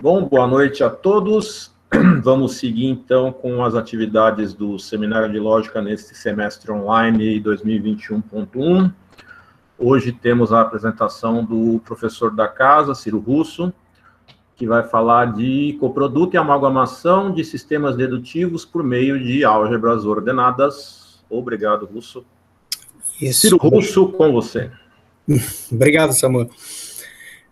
Bom, boa noite a todos. Vamos seguir então com as atividades do Seminário de Lógica neste semestre online 2021.1. Hoje temos a apresentação do professor da casa, Ciro Russo, que vai falar de coproduto e amalgamação de sistemas dedutivos por meio de álgebras ordenadas. Obrigado, Russo. Isso. Ciro Russo, com você. Obrigado, Samuel.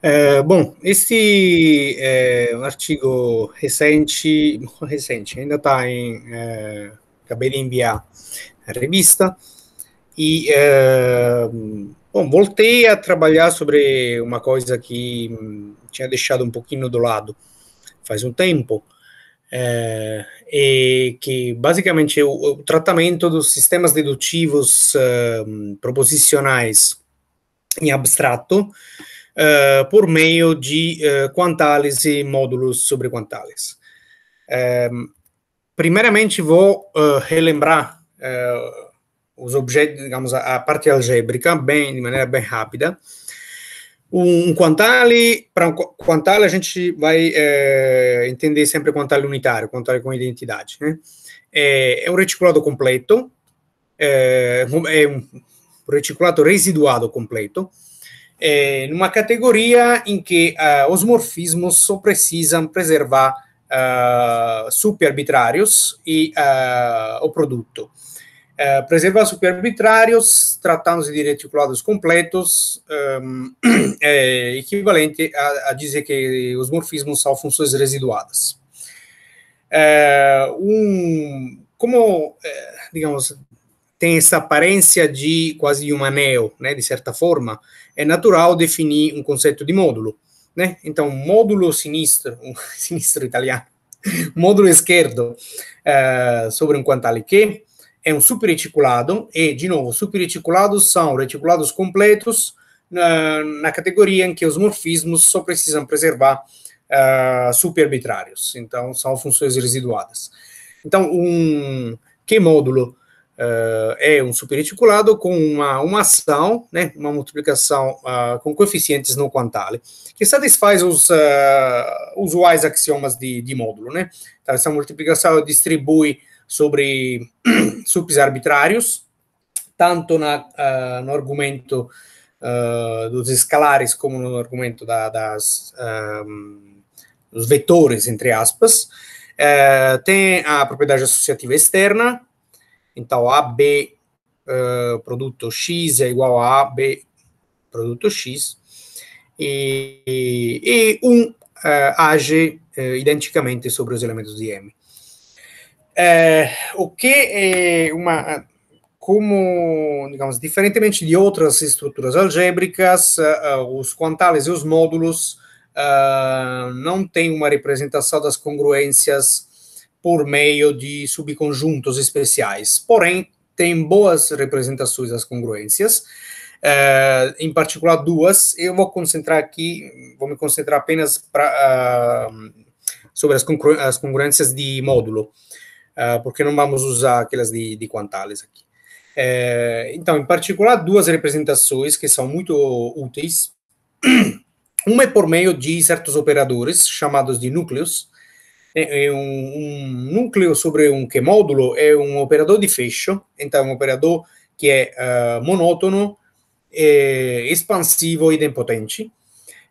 É, bom, esse é um artigo recente, recente ainda está em. É, acabei de enviar a revista. E, é, bom, voltei a trabalhar sobre uma coisa que tinha deixado um pouquinho do lado faz um tempo, é, e que basicamente o, o tratamento dos sistemas dedutivos hum, proposicionais em abstrato uh, por meio de uh, quantales e módulos sobre quantales. Um, ehm, primeiramente, vou uh, relembrar eh, os objetos, digamos, a, a, parte algébrica, bem, de maneira bem rápida. Um, quantale, para um quantale a gente vai entender sempre quantale unitário, quantale com identidade, né? É, é um reticulado completo, é, é um reticulado residuado completo, é, numa categoria em que uh, os morfismos só precisam preservar uh, superarbitrários e uh, o produto. Uh, preservar superarbitrários, tratando-se de reticulados completos, um, é equivalente a, a, dizer que os morfismos são funções residuadas. É, um, como, é, digamos, tem essa aparência de quase um anel, né, de certa forma, é natural definir um conceito de módulo, né? Então, módulo sinistro, um sinistro italiano, módulo esquerdo uh, sobre um quantale Q é um superreticulado, e, de novo, superreticulados são reticulados completos na, na, categoria em que os morfismos só precisam preservar uh, superarbitrários, então são funções residuadas. Então, um que módulo uh, é um superarticulado com uma, uma ação, né, uma multiplicação uh, com coeficientes não quantale que satisfaz os uh, usuais axiomas de, de módulo. Né? Então, essa multiplicação distribui sobre subs arbitrários, tanto na, no argumento dos escalares como no argumento da, das, um, dos vetores, entre aspas. Eh, tem a propriedade associativa externa, então, AB uh, eh, produto X é igual a AB produto X, e, e, e um uh, age uh, identicamente sobre os elementos de M. o que é uma como, digamos, diferentemente de outras estruturas algébricas, os quantais e os módulos não têm uma representação das congruências por meio de subconjuntos especiais. Porém, tem boas representações das congruências, uh, em particular duas. Eu vou concentrar aqui, vou me concentrar apenas pra, uh, sobre as, congru as, congruências de módulo, uh, porque não vamos usar aquelas de, de quantales aqui. Eh, então, em particular, duas representações que são muito úteis. Uma é por meio de certos operadores, chamados de núcleos, é, é um, um núcleo sobre um que módulo é um operador de fecho, então um operador que é uh, monótono, é, expansivo e idempotente.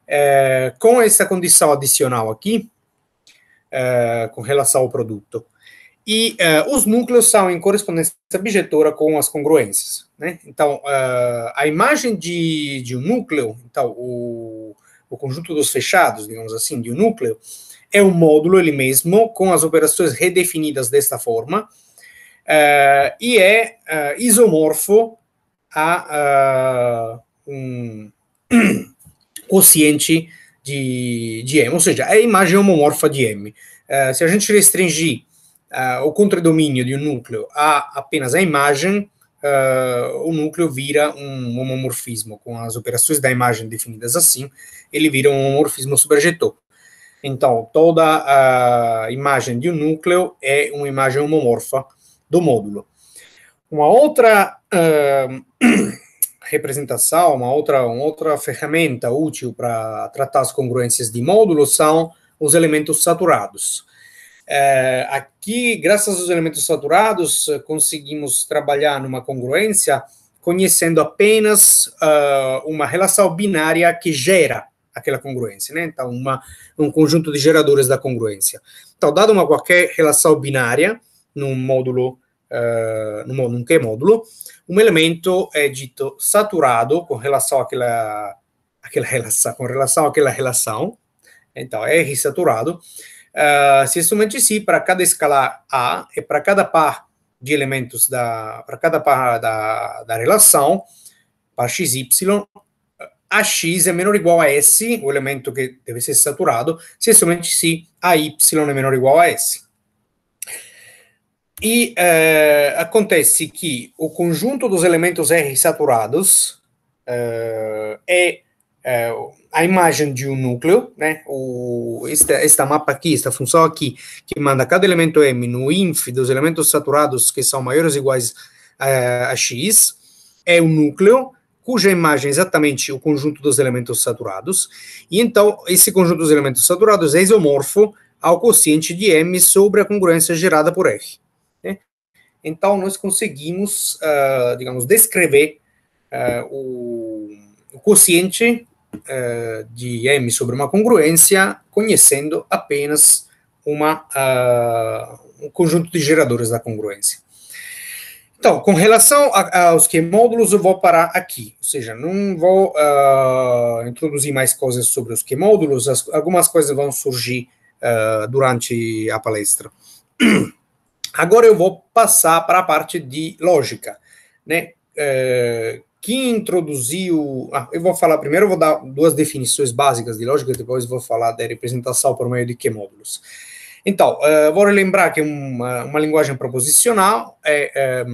É, com essa condição adicional aqui, é, com relação ao produto. E é, os núcleos são em correspondência bijetora com as congruências. Né? Então, ah, a imagem de, de um núcleo, então, o, o conjunto dos fechados, digamos assim, de um núcleo, é um módulo ele mesmo, com as operações redefinidas desta forma, uh, e é uh, isomorfo a uh, um quociente de, de M, ou seja, é a imagem homomorfa de M. se a gente restringir o contradomínio de um núcleo a apenas a imagem, Uh, o núcleo vira um homomorfismo. Com as operações da imagem definidas assim, ele vira um homomorfismo sobre então, toda a imagem de um núcleo é uma imagem homomorfa do módulo. Uma outra uh, representação, uma outra, uma outra ferramenta útil para tratar as congruências de módulo são os elementos saturados. Uh, aqui, graças aos elementos saturados, conseguimos trabalhar numa congruência conhecendo apenas uh, uma relação binária que gera aquela congruência, né? Então, uma, um conjunto de geradores da congruência. Então, dado uma qualquer relação binária num módulo, uh, num, num Q módulo, um elemento é dito saturado com relação àquela, àquela relação, com relação àquela relação, então R saturado, uh, eh, se somente se para cada escalar A e é para cada par de elementos da para cada par da, da relação, par XY, AX é menor ou igual a S, o elemento que deve ser saturado se somente se a Y menor meno o a S. E eh, acontece que o conjunto dos elementos R saturados é, eh, é, eh, a imagem de um núcleo, né? O, esta, esta mapa aqui, esta função aqui, que manda cada elemento M no inf dos elementos saturados que são maiores ou iguais a, a X, é um núcleo cuja imagem é exatamente o conjunto dos elementos saturados, e então esse conjunto dos elementos saturados é isomorfo ao quociente de M sobre a congruência gerada por R. Né? Então, nós conseguimos, uh, digamos, descrever uh, o, o quociente uh, ah, de M sobre uma congruência conhecendo apenas uma, um conjunto de geradores da congruência. Então, com relação a, aos quemódulos, eu vou parar aqui, ou seja, não vou uh, introduzir mais coisas sobre os quemódulos, as, algumas coisas vão surgir uh, durante a palestra. Agora eu vou passar para a parte de lógica, né? Uh, introduziu. Ah, eu vou falar primeiro, vou dar duas definições básicas de lógica, depois vou falar da representação por meio de quemódulos. módulos. Então, uh, eh, vou lembrar que é uma, uma linguagem proposicional é eh,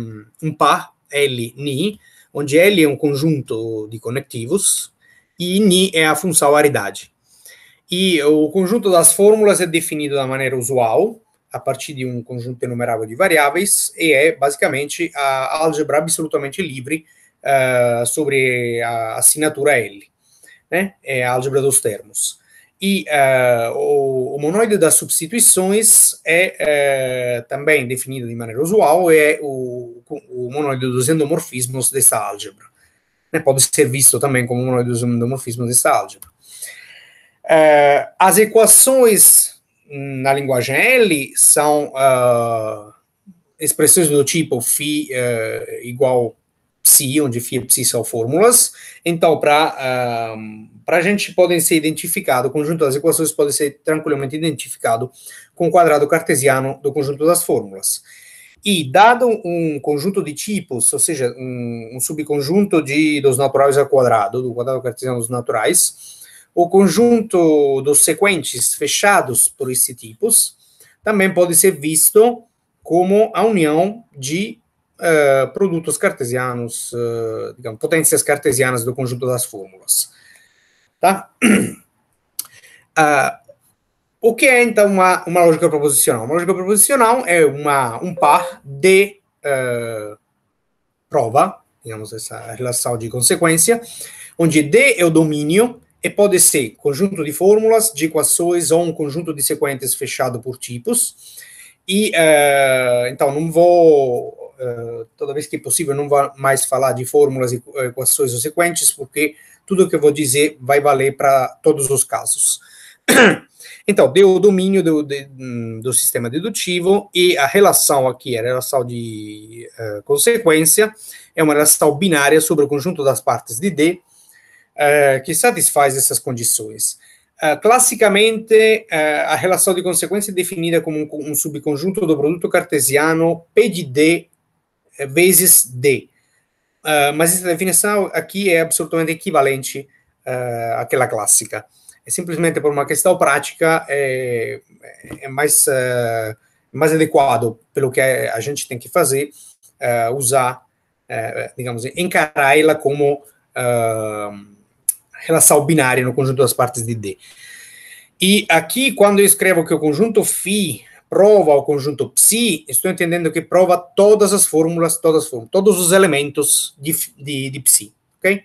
um, par, L, ni, onde L é um conjunto de conectivos e ni é a função aridade. E o conjunto das fórmulas é definido da maneira usual, a partir de um conjunto enumerável de variáveis, e é basicamente a álgebra absolutamente livre uh, sobre a assinatura L, né? É a álgebra dos termos. E uh, o, o monoide das substituições é uh, também definido de maneira usual, é o, o monoide dos endomorfismos desta álgebra. Né, pode ser visto também como monoide dos endomorfismos desta álgebra. Uh, as equações hum, na linguagem L são expressões do tipo φ igual ψ, onde φ e ψ são fórmulas. Então, para... Para a gente podem ser identificado, o conjunto das equações pode ser tranquilamente identificado com o quadrado cartesiano do conjunto das fórmulas. E dado um conjunto de tipos, ou seja, um, um subconjunto de, dos naturais ao quadrado, do quadrado cartesiano dos naturais, o conjunto dos sequentes fechados por esses tipos também pode ser visto como a união de uh, produtos cartesianos, uh, digamos, potências cartesianas do conjunto das fórmulas. Tá? Ah, o que é, então, uma, uma lógica proposicional? Uma lógica proposicional é uma, um par de uh, prova, digamos, essa relação de consequência, onde D é o domínio e pode ser conjunto de fórmulas, de equações ou um conjunto de sequentes fechado por tipos. E, uh, então, não vou Uh, toda vez que é possível, não vou mais falar de fórmulas, equações ou sequentes, porque tudo que eu vou dizer vai valer para todos os casos. Então, deu o domínio do, de, hum, do sistema dedutivo e a relação aqui, é a relação de uh, consequência, é uma relação binária sobre o conjunto das partes de D uh, que satisfaz essas condições. Uh, classicamente, a relação de consequência é definida como um, um, subconjunto do produto cartesiano P de D vezes D. Ah, mas essa definição aqui é absolutamente equivalente uh, àquela clássica. É simplesmente por uma questão prática, é, é mais, uh, mais adequado pelo que a gente tem que fazer, usar, digamos, encarar ela como relação binária no conjunto das partes de D. E aqui, quando eu escrevo que o conjunto φ prova o conjunto psi, estou entendendo que prova todas as fórmulas, todas as fórmulas, todos os elementos de, de, de psi, ok?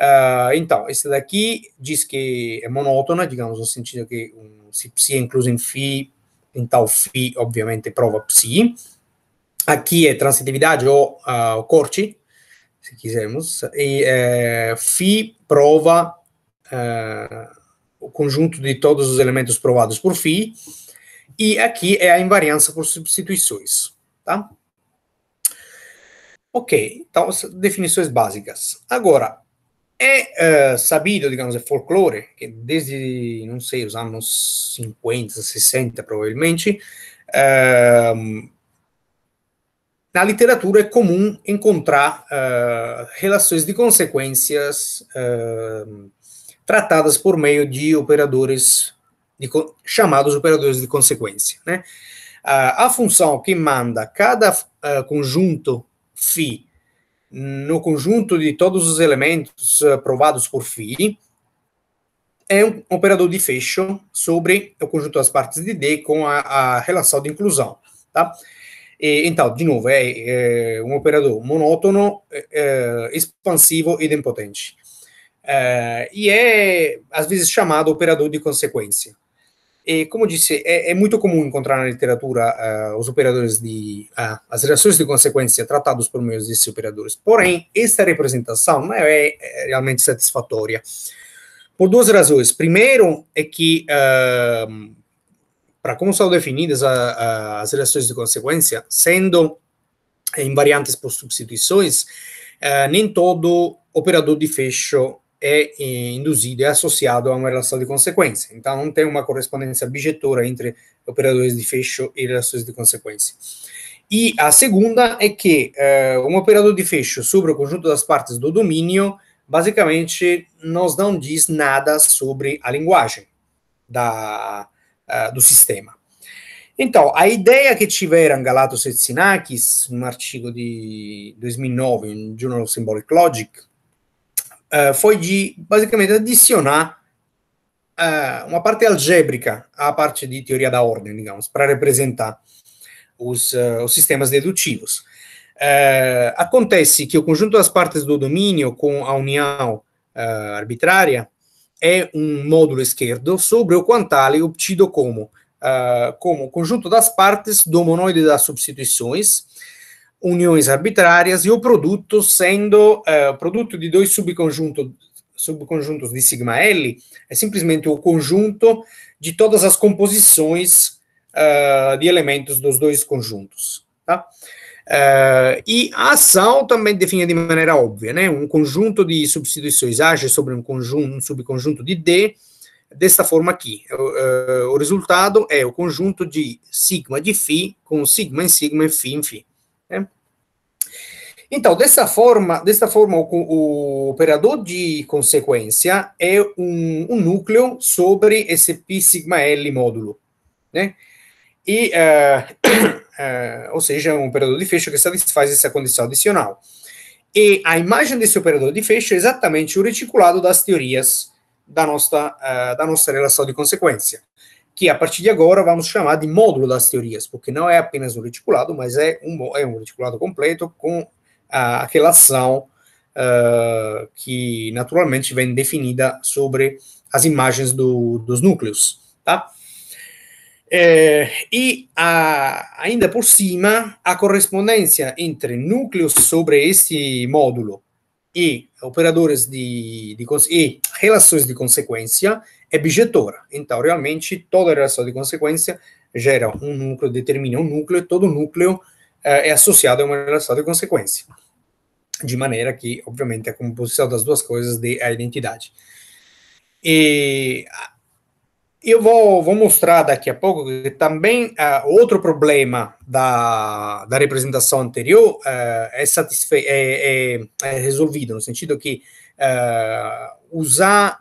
Uh, então, esse daqui diz que é monótona, digamos, no sentido que um, se psi é incluso em φ, então φ, obviamente, é prova psi. Aqui é transitividade ou uh, corte, se quisermos. E uh, prova ah, o conjunto de todos os elementos provados por φ. E aqui é a invariância por substituições, tá? Ok, então, definições básicas. Agora, é uh, sabido, digamos, é folclore, que desde, não sei, os anos 50, 60, provavelmente, uh, na literatura é comum encontrar uh, relações de consequências ehm, tratadas por meio de operadores de, chamados operadores de consequência. Né? a função que manda cada eh, conjunto φ no conjunto de todos os elementos eh, provados por φ é um operador de fecho sobre o conjunto das partes de D com a, a relação de inclusão. Tá? E, então, de novo, é, é um operador monótono, é, é expansivo e impotente É, eh, e é, às vezes, chamado operador de consequência. E, como disse, é, é muito comum encontrar na literatura uh, os operadores de. Uh, as relações de consequência tratados por meio desses operadores. Porém, esta representação não é, é, é realmente satisfatória. Por duas razões. Primeiro, é que, uh, para como são definidas a, a, as relações de consequência, sendo invariantes por substituições, eh, nem todo operador de fecho é, induzido, é, é associado a uma relação de consequência. Então, não tem uma correspondência bijetora entre operadores de fecho e relações de consequência. E a segunda é que uh, um operador de fecho sobre o conjunto das partes do domínio, basicamente, nos não diz nada sobre a linguagem da, uh, do sistema. Então, a ideia que tiveram Galatos e Tsinakis, num artigo de 2009, no Journal of Symbolic Logic, eh, foi de basicamente adicionar uh, uma parte algébrica à parte de teoria da ordem, digamos, para representar os, uh, os sistemas dedutivos. acontece que o conjunto das partes do domínio com a união arbitrária é um módulo esquerdo sobre o quantale obtido como, como conjunto das partes do monoide das substituições uniões arbitrárias e o produto sendo uh, produto de dois subconjuntos subconjuntos de sigma L é simplesmente o conjunto de todas as composições uh, de elementos dos dois conjuntos, tá? Uh, e a ação também define de maneira óbvia, né? Um conjunto de substituições age sobre um conjunto, um subconjunto de D, desta forma aqui. Uh, o resultado é o conjunto de sigma de φ com sigma em sigma e φ em φ. Então, dessa forma, dessa forma o, o operador de consequência é um, um, núcleo sobre esse π sigma L módulo, né? E, uh, uh, ou seja, um operador de fecho que satisfaz essa condição adicional. E a imagem desse operador de fecho é exatamente o reticulado das teorias da nossa, uh, da nossa relação de consequência, que a partir de agora vamos chamar de módulo das teorias, porque não é apenas um reticulado, mas é um, é um reticulado completo com a, relação uh, que naturalmente vem definida sobre as imagens do, dos núcleos, tá? É, e a, ainda por cima, a correspondência entre núcleos sobre esse módulo e operadores de, de e relações de consequência é bijetora. Então, realmente, toda relação de consequência gera um núcleo, determina um núcleo, e todo núcleo é eh, associado a uma relação de consequência. De maneira que, obviamente, a composição das duas coisas dê a identidade. E eu vou, vou mostrar daqui a pouco que também uh, eh, outro problema da, da representação anterior uh, eh, é, é, é, resolvido, no sentido que uh, usar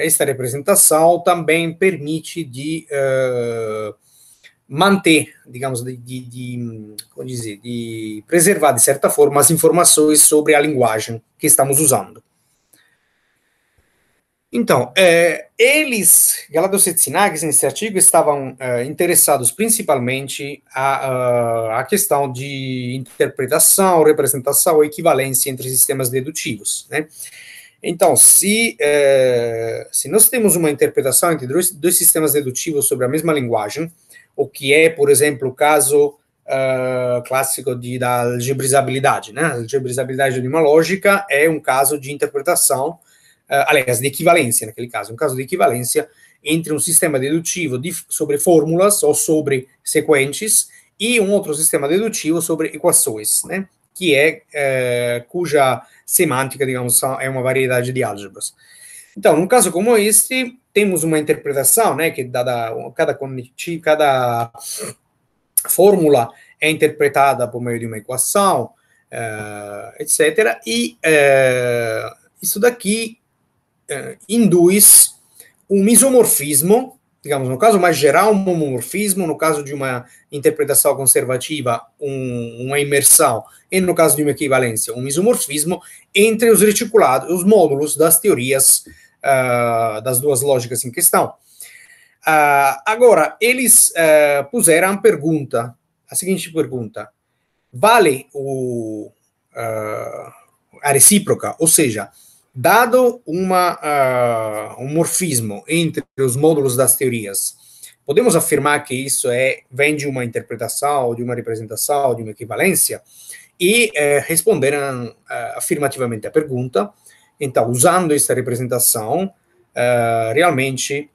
esta representação também permite de uh, manter, digamos, de, de, de, como dizer, de preservar, de certa forma, as informações sobre a linguagem que estamos usando. Então, é, eles, Galadocetzinakis, nesse artigo, estavam é, interessados principalmente à, questão de interpretação, representação, equivalência entre sistemas dedutivos, né? Então, se, é, se nós temos uma interpretação entre dois, dois sistemas dedutivos sobre a mesma linguagem, o que é, por exemplo, o caso uh, eh, clássico de, da algebrizabilidade. Né? A algebrizabilidade de uma lógica é um caso de interpretação, uh, aliás, de equivalência, naquele caso, um caso de equivalência entre um sistema dedutivo de, sobre fórmulas ou sobre sequentes e um outro sistema dedutivo sobre equações, né? que é, é cuja semântica, digamos, é uma variedade de álgebras. Então, num caso como este, temos uma interpretação, né, que dada, cada cada fórmula é interpretada por meio de uma equação, uh, eh, etc. E uh, isso daqui uh, induz um isomorfismo, digamos, no caso mais geral, um homomorfismo, no caso de uma interpretação conservativa, um, uma imersão, e no caso de uma equivalência, um isomorfismo entre os reticulados, os módulos das teorias uh, uh, das duas lógicas em questão. Uh, agora, eles uh, puseram a pergunta, a seguinte pergunta: vale o, ah, a recíproca? Ou seja, dado uma, um morfismo entre os módulos das teorias, podemos afirmar que isso é vem de uma interpretação, de uma representação, de uma equivalência? E eh, responderam afirmativamente a pergunta. Então, usando essa representação, uh, realmente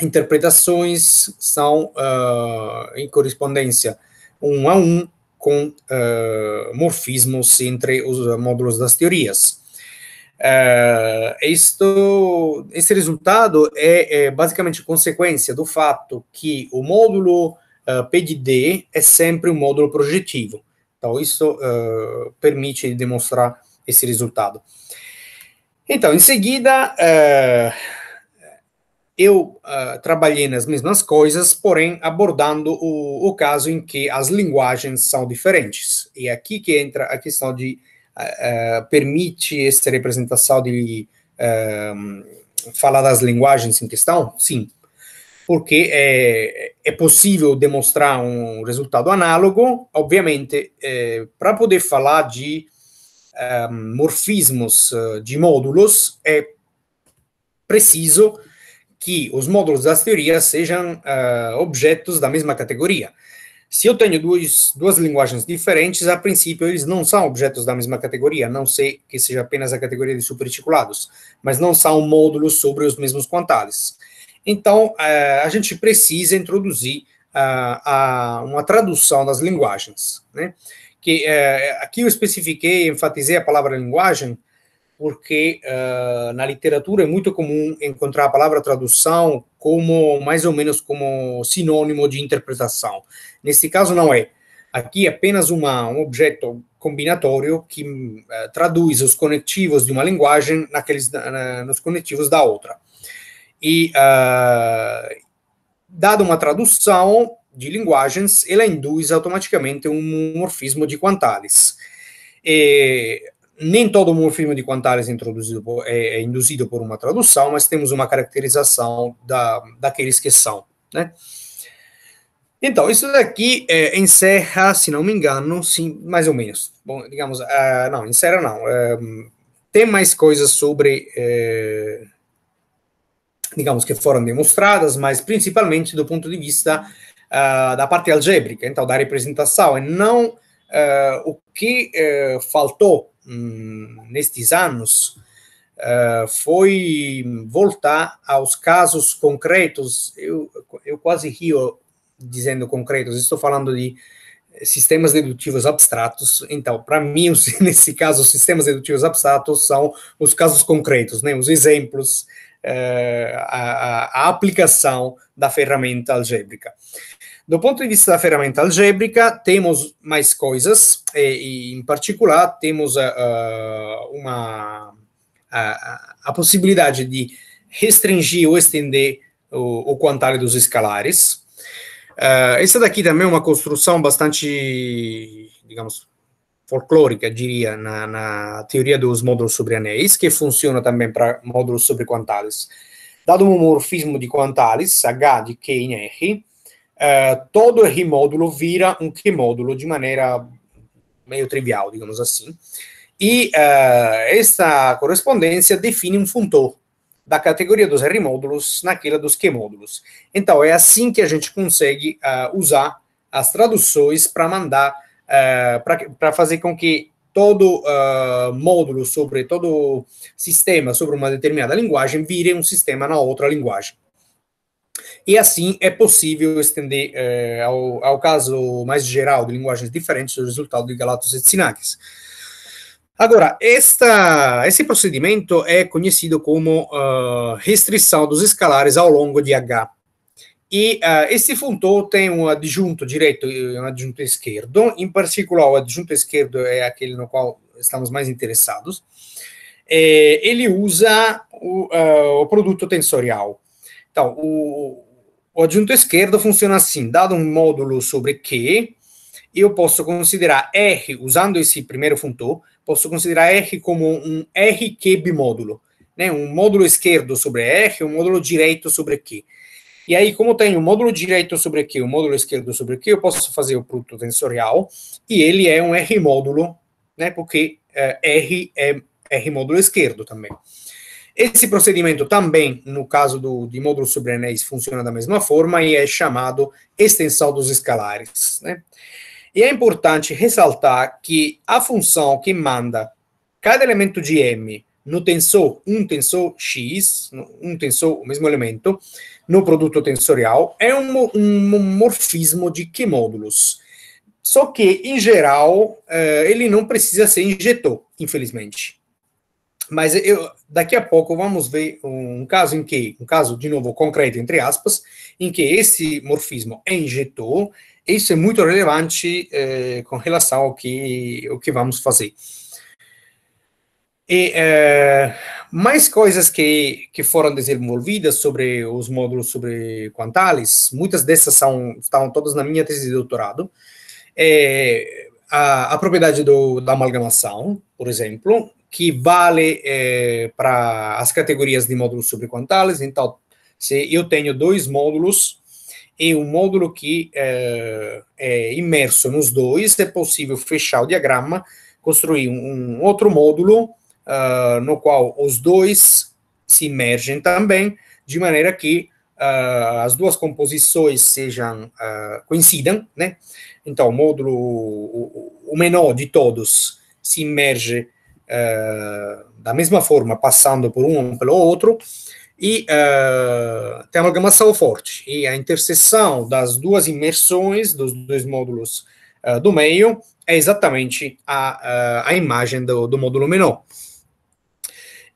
interpretações são uh, em correspondência um a um com uh, morfismos entre os módulos das teorias. Uh, isto, esse resultado é, é, basicamente consequência do fato que o módulo uh, é sempre um módulo projetivo. Então, isso uh, permite demonstrar esse resultado. Então, em seguida, uh, eu uh, trabalhei nas mesmas coisas, porém abordando o, o, caso em que as linguagens são diferentes. E é aqui que entra a questão de uh, permite essa representação de falar das linguagens em questão? Sim, porque é, é, possível demonstrar um resultado análogo, obviamente, é, para poder falar de um, ehm, morfismos eh, de módulos, é preciso que os módulos das teorias sejam uh, objetos da mesma categoria. Se eu tenho dois, duas linguagens diferentes, a princípio eles não são objetos da mesma categoria, não sei que seja apenas a categoria de superarticulados, mas não são módulos sobre os mesmos quantales. Então, uh, a gente precisa introduzir uh, uma tradução das linguagens. Né? que é, aqui eu especifiquei, enfatizei a palavra linguagem, porque uh, na literatura é muito comum encontrar a palavra tradução como mais ou menos como sinônimo de interpretação. Nesse caso não é. Aqui é apenas uma, um objeto combinatório que uh, traduz os conectivos de uma linguagem naqueles, na, nos conectivos da outra. E uh, eh, dada uma tradução, de linguagens, ela induz automaticamente um morfismo de Quantalis. E nem todo morfismo de Quantalis é introduzido por, é, é, induzido por uma tradução, mas temos uma caracterização da, daqueles que são, né? Então, isso daqui é, encerra, se não me engano, sim, mais ou menos. Bom, digamos, uh, não, encerra não. Uh, tem mais coisas sobre, uh, digamos, que foram demonstradas, mas principalmente do ponto de vista uh, da parte algébrica, então da representação, e não uh, o que uh, faltou um, nestes anos foi voltar aos casos concretos. Eu, eu quase rio dizendo concretos, estou falando de sistemas dedutivos abstratos. Então, para mim, nesse caso, os sistemas dedutivos abstratos são os casos concretos, né? os exemplos eh, a, a aplicação da ferramenta algébrica. Do ponto de vista da ferramenta algébrica, temos mais coisas, e, e em particular, temos uh, uma, a, a, possibilidade de restringir ou estender o, o quantário dos escalares. Uh, essa daqui também é uma construção bastante, digamos, folclórica, diria, na, na teoria dos módulos sobre anéis, que funciona também para módulos sobre quantales. Dado o morfismo de quantales, H de Q em R, uh, todo R módulo vira um Q módulo de maneira meio trivial, digamos assim. E uh, esta correspondência define um funtor da categoria dos R módulos naquela dos Q módulos. Então, é assim que a gente consegue uh, usar as traduções para mandar é, para fazer com que todo uh, módulo sobre todo sistema sobre uma determinada linguagem vire um sistema na outra linguagem. E assim é possível estender é, ao, ao, caso mais geral de linguagens diferentes o resultado de Galatos e Tsinakis. Agora, esta, esse procedimento é conhecido como uh, restrição dos escalares ao longo de H. E uh, esse fundo tem um adjunto direito e um adjunto esquerdo. Em particular, o adjunto esquerdo é aquele no qual estamos mais interessados. É, ele usa o, uh, o, produto tensorial. Então, o, o adjunto esquerdo funciona assim: dado um módulo sobre Q, eu posso considerar R, usando esse primeiro fundo, posso considerar R como um RQ bimódulo. Né? Um módulo esquerdo sobre R, um módulo direito sobre Q. E aí, como tem o módulo direito sobre Q, o módulo esquerdo sobre Q, eu posso fazer o produto tensorial, e ele é um R módulo, né, porque eh, R é R módulo esquerdo também. Esse procedimento também, no caso do, de módulo sobre anéis, funciona da mesma forma e é chamado extensão dos escalares. Né? E é importante ressaltar que a função que manda cada elemento de M no tensor, um tensor X, um tensor, o mesmo elemento, no produto tensorial é um, um morfismo de quimódulos. Só que, em geral, eh, ele não precisa ser injetor, infelizmente. Mas eu, daqui a pouco vamos ver um caso em que, um caso de novo concreto, entre aspas, em que esse morfismo é injetor. Isso é muito relevante eh, com relação ao que, o que vamos fazer. E é, mais coisas que, que foram desenvolvidas sobre os módulos sobre quantales, muitas dessas são, estão todas na minha tese de doutorado. É, a, a, propriedade do, da amalgamação, por exemplo, que vale é, para as categorias de módulos sobre quantales. Então, se eu tenho dois módulos e um módulo que é, é imerso nos dois, é possível fechar o diagrama, construir um, um outro módulo uh, no qual os dois se emergem também, de maneira que uh, as duas composições sejam ah, coincidam, né? Então, o módulo, o, o menor de todos se merge da mesma forma, passando por um ou pelo outro, e uh, tem uma gamação forte. E a interseção das duas imersões, dos dois módulos uh, do meio, é exatamente a, a, a imagem do, do módulo menor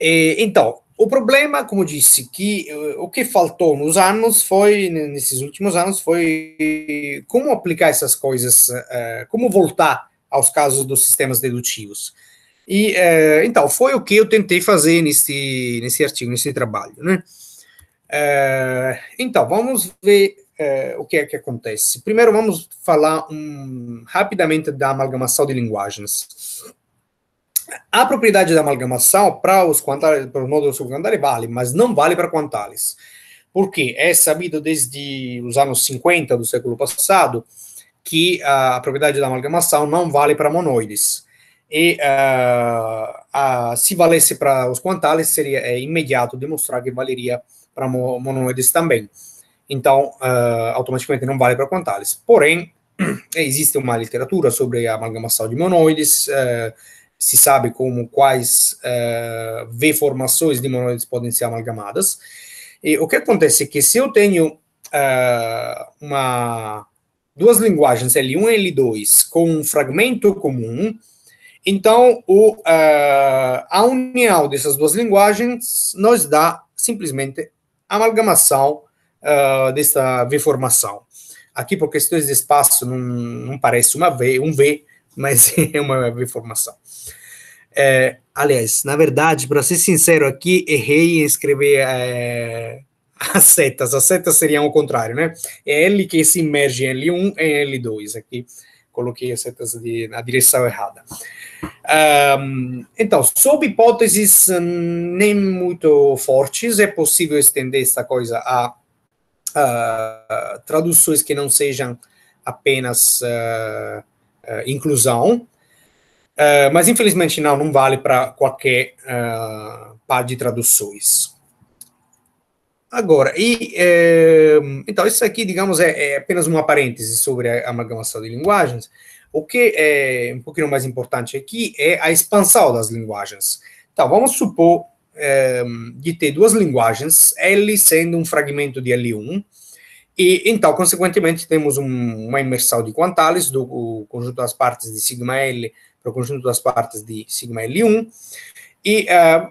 então, o problema, como disse, que eh, o que faltou nos anos foi, nesses últimos anos, foi como aplicar essas coisas, eh, eh, como voltar aos casos dos sistemas dedutivos. E, então, foi o que eu tentei fazer nesse, nesse artigo, nesse trabalho, né? Então, vamos ver o que é que acontece. Primeiro, vamos falar um, rapidamente da amalgamação de linguagens. A propriedade da amalgamação para os quantares, para o nódulo subquantares vale, mas não vale para Por Porque é sabido desde os anos 50 do século passado que a, a propriedade da amalgamação não vale para monoides. E uh, uh, se valesse para os quantales seria é imediato demonstrar que valeria para monoides também. Então, uh, automaticamente não vale para quantales Porém, existe uma literatura sobre a amalgamação de monoides eh, se sabe como quais uh, eh, V formações de monóides podem ser amalgamadas. E o que acontece é que se eu tenho uh, uma, duas linguagens, L1 e L2, com um fragmento comum, então o, uh, a união dessas duas linguagens nos dá simplesmente amalgamação uh, dessa V-formação. Aqui, por questões de espaço, não, não parece uma V, um V, mas é uma V-formação. É, aliás, na verdade, para ser sincero aqui, errei em escrever é, as setas. As setas seriam o contrário, né? É L que se imerge em L1 e L2 aqui. Coloquei as setas de, na direção errada. Um, então, sob hipóteses hum, nem muito fortes, é possível estender essa coisa a, a traduções que não sejam apenas uh, uh, inclusão, eh, mas infelizmente não, não vale para qualquer uh, par de traduções. Agora, e, eh, então, isso aqui, digamos, é, é, apenas uma parêntese sobre a amalgamação de linguagens. O que é um pouquinho mais importante aqui é a expansão das linguagens. Então, vamos supor é, de ter duas linguagens, L sendo um fragmento de L1, e então, consequentemente, temos um, uma imersão de quantales do conjunto das partes de sigma L para o conjunto das partes de sigma L1, e uh,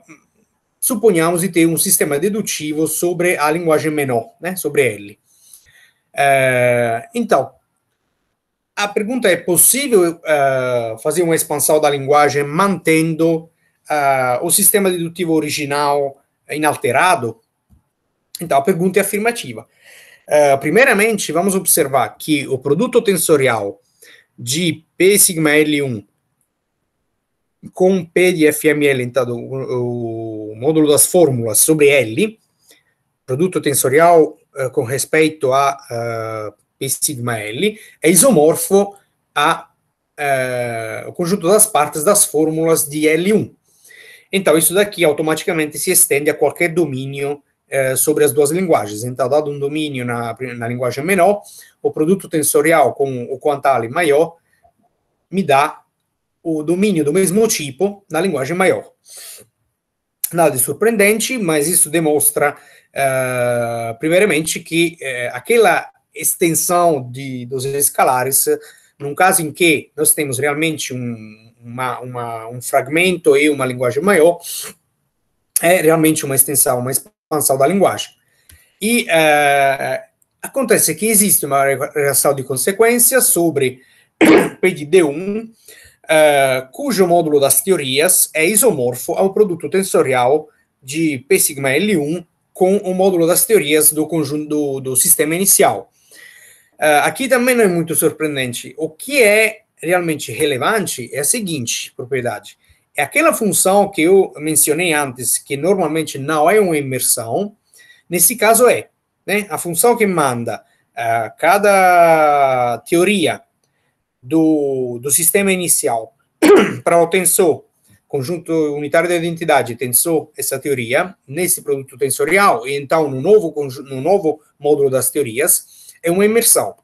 suponhamos de ter um sistema dedutivo sobre a linguagem menor, né, sobre L. Uh, então, a pergunta é: possível uh, fazer uma expansão da linguagem mantendo o sistema dedutivo original inalterado? Então, a pergunta é afirmativa. primeiramente, vamos observar que o produto tensorial de P sigma L1 com um P de FML, então, o, o módulo das fórmulas sobre L, produto tensorial uh, com respeito a uh, P sigma L, é isomorfo a uh, conjunto das partes das fórmulas de L1. Então, isso daqui automaticamente se estende a qualquer domínio sobre as duas linguagens. Então, dado um domínio na, na linguagem menor, o produto tensorial com o quantale maior me dá o domínio do mesmo tipo na linguagem maior. Nada de surpreendente, mas isso demonstra, uh, primeiramente, que uh, aquela extensão de, dos escalares, num caso em que nós temos realmente um, uma, uma, um fragmento e uma linguagem maior, é realmente uma extensão, uma expansão da linguagem. E uh, acontece que existe uma relação de consequência sobre PD1 eh, cujo módulo das teorias é isomorfo ao produto tensorial de P sigma L1 com o módulo das teorias do conjunto do, do sistema inicial. Uh, aqui também não é muito surpreendente. O que é realmente relevante é a seguinte propriedade. É aquela função que eu mencionei antes, que normalmente não é uma imersão, nesse caso é. Né? A função que manda uh, cada teoria do, do sistema inicial para o tensor, conjunto unitário da identidade, tensor, essa teoria, nesse produto tensorial, e então no novo, no novo módulo das teorias, é uma imersão.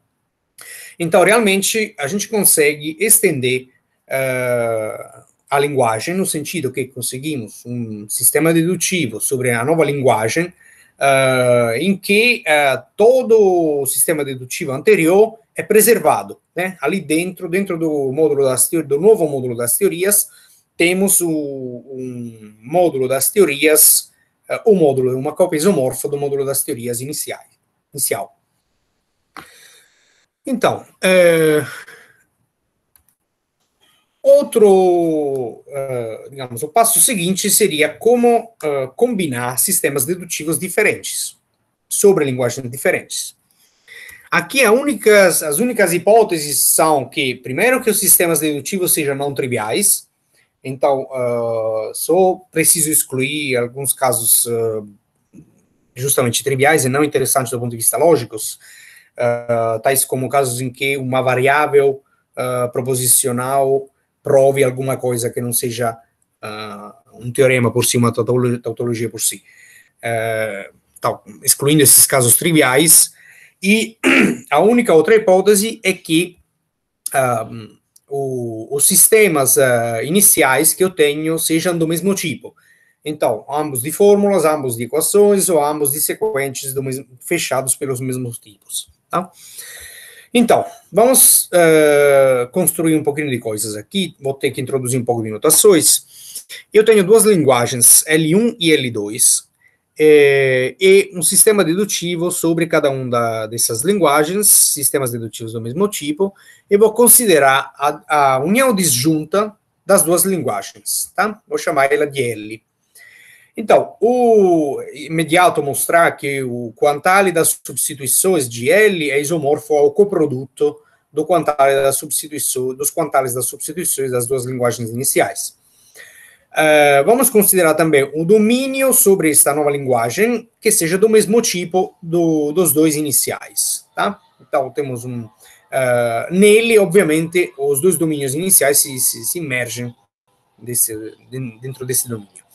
Então, realmente, a gente consegue estender uh, a linguagem, no sentido que conseguimos um sistema dedutivo sobre a nova linguagem, uh, em que uh, todo o sistema dedutivo anterior é preservado né? Ali dentro, dentro do módulo das do novo módulo das teorias, temos o, um módulo das teorias, eh, o módulo, uma cópia isomorfa do módulo das teorias iniciais, inicial. Então, é, outro, é, digamos, o passo seguinte seria como é, combinar sistemas dedutivos diferentes sobre linguagens diferentes. Aqui únicas, as únicas hipóteses são que, primeiro, que os sistemas dedutivos sejam não triviais, então uh, só preciso excluir alguns casos uh, justamente triviais e não interessantes do ponto de vista lógicos, uh, tais como casos em que uma variável proposicional prove alguma coisa que não seja um teorema por si, uma tautologia por si. então, excluindo esses casos triviais, e a única outra hipótese é que um, o, os sistemas uh, iniciais que eu tenho sejam do mesmo tipo. Então, ambos de fórmulas, ambos de equações ou ambos de sequentes mesmo, fechados pelos mesmos tipos. Tá? Então, vamos uh, construir um pouquinho de coisas aqui. Vou ter que introduzir um pouco de notações. Eu tenho duas linguagens, L1 e L2 é, e um sistema dedutivo sobre cada um da, dessas linguagens, sistemas dedutivos do mesmo tipo, e vou considerar a, a união disjunta das duas linguagens, tá? Vou chamar ela de L. Então, o imediato mostrar que o quantale das substituições de L é isomorfo ao coproduto do quantale das dos quantales das substituições das duas linguagens iniciais. Eh, vamos considerar também o domínio sobre esta nova linguagem que seja do mesmo tipo do, dos dois iniciais, tá? Então, temos um... Uh, nele, obviamente, os dois domínios iniciais se, se, se imergem desse, dentro desse domínio.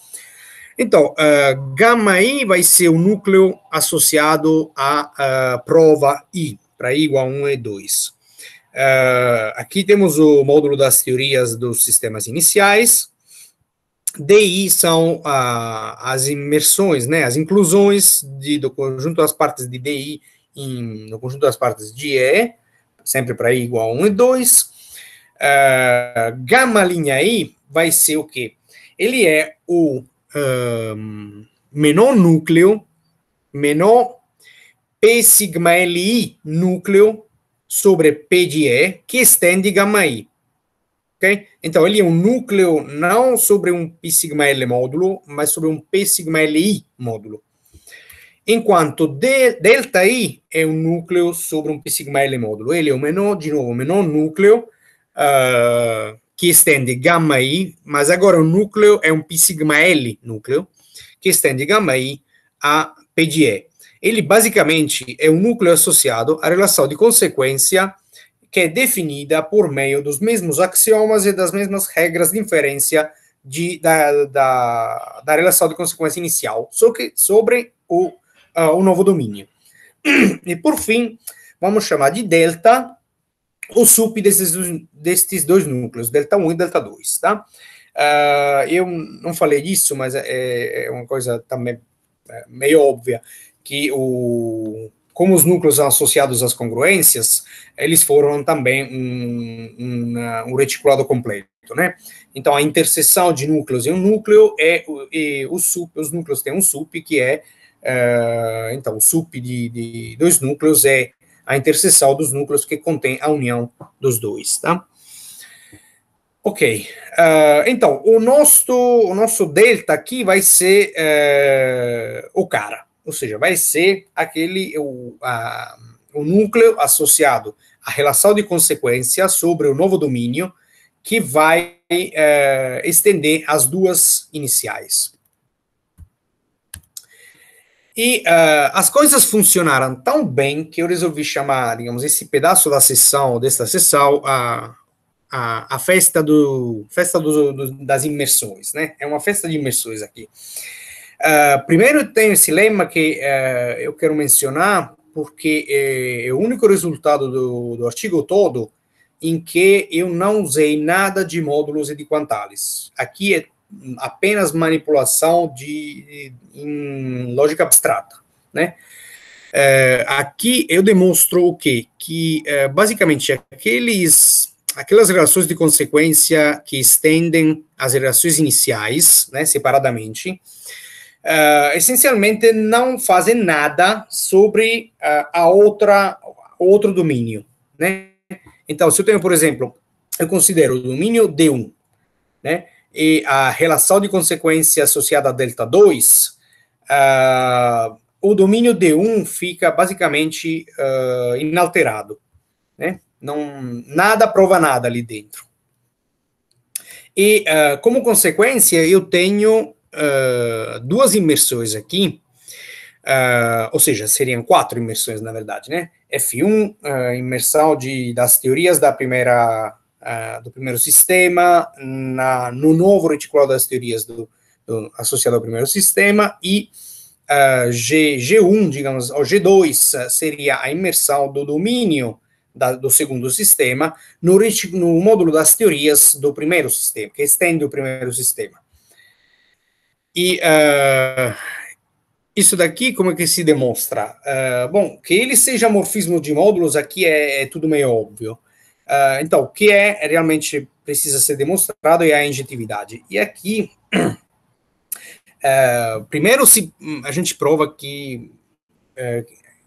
Então, uh, I vai ser o núcleo associado à prova I, para I igual a 1 e 2. aqui temos o módulo das teorias dos sistemas iniciais, DI são ah, as imersões, né, as inclusões de, do conjunto das partes de DI em, no conjunto das partes de E, sempre para I igual a 1 e 2. Ah, gama linha I vai ser o quê? Ele é o um, menor núcleo, menor P sigma LI núcleo sobre P de E, que estende gama I. Então, ele é um núcleo não sobre um πσl módulo, mas sobre um πσli módulo. Enquanto de, delta I é um núcleo sobre um πσl módulo. Ele é o menor, de novo, o menor núcleo uh, que estende gamma I, mas agora o núcleo é um πσl núcleo, que estende gamma I a PGE. Ele basicamente é um núcleo associado à relação de consequência que é definida por meio dos mesmos axiomas e das mesmas regras de inferência de, da, da, da relação de consequência inicial, só que sobre o, uh, o novo domínio. E, por fim, vamos chamar de delta o SUP desses, destes dois núcleos, delta 1 e delta 2, tá? Uh, eu não falei disso, mas é, é uma coisa também é, meio óbvia, que o, como os núcleos associados às congruências, eles foram também um, um, um reticulado completo, né? Então, a interseção de núcleos em um núcleo é, e o SUP, os núcleos têm um SUP que é, uh, então, o SUP de, de, dois núcleos é a interseção dos núcleos que contém a união dos dois, tá? Ok, uh, então, o nosso, o nosso delta aqui vai ser uh, o cara, ou seja, vai ser aquele o, a, o núcleo associado à relação de consequência sobre o novo domínio que vai é, estender as duas iniciais. E uh, as coisas funcionaram tão bem que eu resolvi chamar, digamos, esse pedaço da sessão, desta sessão, a, a, a festa, do, festa do, do, das imersões, né? É uma festa de imersões aqui. Uh, primeiro tem esse lema que uh, eu quero mencionar, porque eh, é, o único resultado do, do, artigo todo em que eu não usei nada de módulos e de quantales. Aqui é apenas manipulação de, de em lógica abstrata, né? Eh, aqui eu demonstro o quê? Que basicamente aqueles aquelas relações de consequência que estendem as relações iniciais, né, separadamente, uh, essencialmente não fazem nada sobre uh, a outra outro domínio, né? Então, se eu tenho, por exemplo, eu considero o domínio D1, né? E a relação de consequência associada a delta 2, uh, ah, o domínio D1 fica basicamente uh, inalterado, né? Não, nada prova nada ali dentro. E, uh, como consequência, eu tenho ah, duas imersões aqui, uh, ou seja, seriam quatro imersões, na verdade, né? F1, uh, ah, imersão de, das teorias da primeira, do primeiro sistema, na, no novo reticulado das teorias do, do, associado ao primeiro sistema, e G, G1, digamos, ou G2, seria a imersão do domínio da, do segundo sistema no, no, módulo das teorias do primeiro sistema, que estende o primeiro sistema. E uh, isso daqui, como é que se demonstra? Uh, bom, que ele seja morfismo de módulos aqui é, é tudo meio óbvio. Uh, então, o que é, é realmente precisa ser demonstrado é a injetividade. E aqui, primeiro se, a gente prova que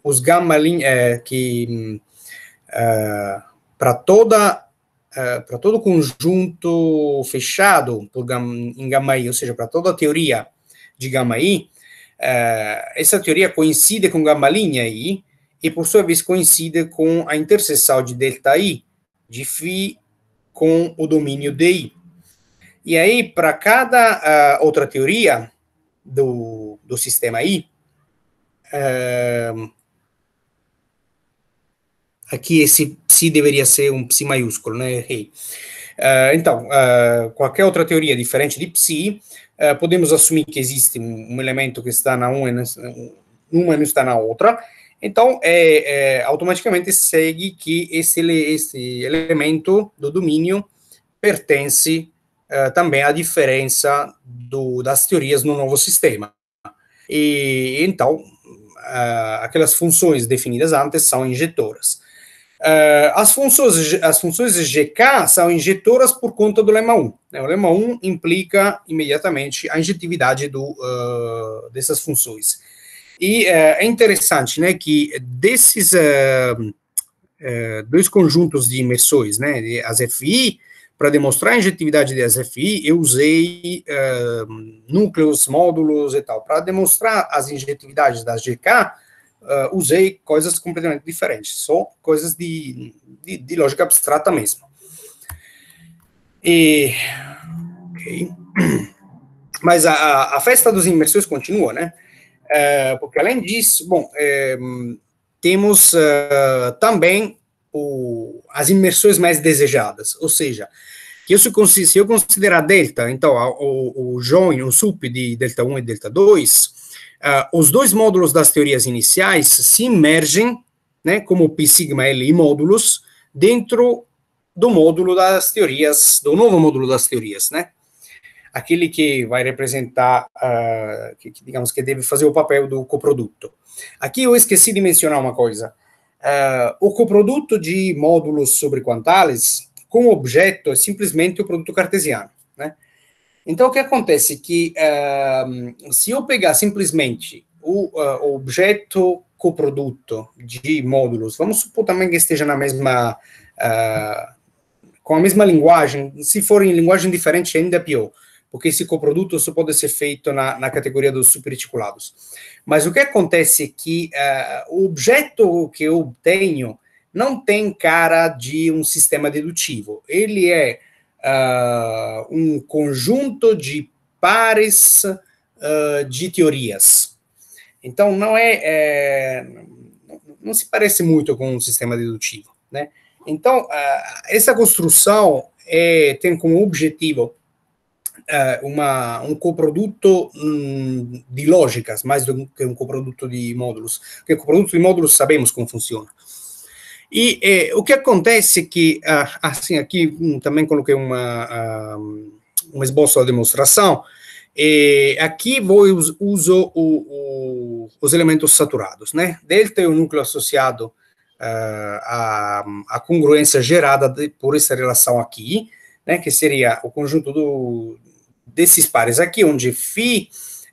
os gama eh, que hum, para toda eh, para todo conjunto fechado por em gama I, ou seja, para toda a teoria de gama I, eh, essa teoria coincide com gama linha I, e por sua vez coincide com a interseção de delta I, de φ com o domínio DI. E aí, para cada uh, outra teoria do, do sistema I, uh, Aqui esse psi deveria ser um psi maiúsculo, né? Errei. Uh, então, uh, qualquer outra teoria diferente de psi, uh, podemos assumir que existe um, um, elemento que está na uma e não, uma não está na outra. Então, é, é, automaticamente segue que esse, esse elemento do domínio pertence também à diferença do, das teorias no novo sistema. E então, aquelas funções definidas antes são injetoras. Eh, as, funções, as funções GK são injetoras por conta do lema 1. Né? O lema 1 implica imediatamente a injetividade do, uh, dessas funções. E uh, é interessante né, que desses uh, dois conjuntos de imersões, né, de ASFI, para demonstrar a injetividade das FI, eu usei núcleos, módulos e tal. Para demonstrar as injetividades das GK, uh, usei coisas completamente diferentes, só coisas de, de, de lógica abstrata mesmo. E, okay. Mas a, a festa dos imersões continua, né? Uh, porque além disso, bom, eh, temos também o, as imersões mais desejadas, ou seja, que se eu considerar delta, então, o, o join, o sup de delta 1 e delta 2, Uh, os dois módulos das teorias iniciais se imergem, né, como P sigma L e módulos, dentro do módulo das teorias, do novo módulo das teorias, né? Aquele que vai representar, uh, que, digamos que deve fazer o papel do coproduto. Aqui eu esqueci de mencionar uma coisa. Uh, o coproduto de módulos sobre quantales com objeto é simplesmente o produto cartesiano. Então, o que acontece? Que uh, se eu pegar simplesmente o uh, objeto coproduto de módulos, vamos supor também que esteja na mesma. Uh, com a mesma linguagem, se for em linguagem diferente, ainda é pior, porque esse coproduto só pode ser feito na, na categoria dos superarticulados. Mas o que acontece é que o objeto que eu tenho não tem cara de um sistema dedutivo. Ele é uh, um conjunto de pares uh, de teorias. Então, não é, é, Não se parece muito com um sistema dedutivo. Né? Então, uh, essa construção é, tem como objetivo uma, um coproduto hum, de lógicas, mais do que um coproduto de módulos. Porque o coproduto de módulos sabemos como funciona. E é, o que acontece que, ah, assim, aqui hum, também coloquei uma, ah, esboço da demonstração, é, aqui vou uso o, o, os elementos saturados, né? Delta é o núcleo associado à, ah, congruência gerada de, por essa relação aqui, né? Que seria o conjunto do, desses pares aqui, onde φ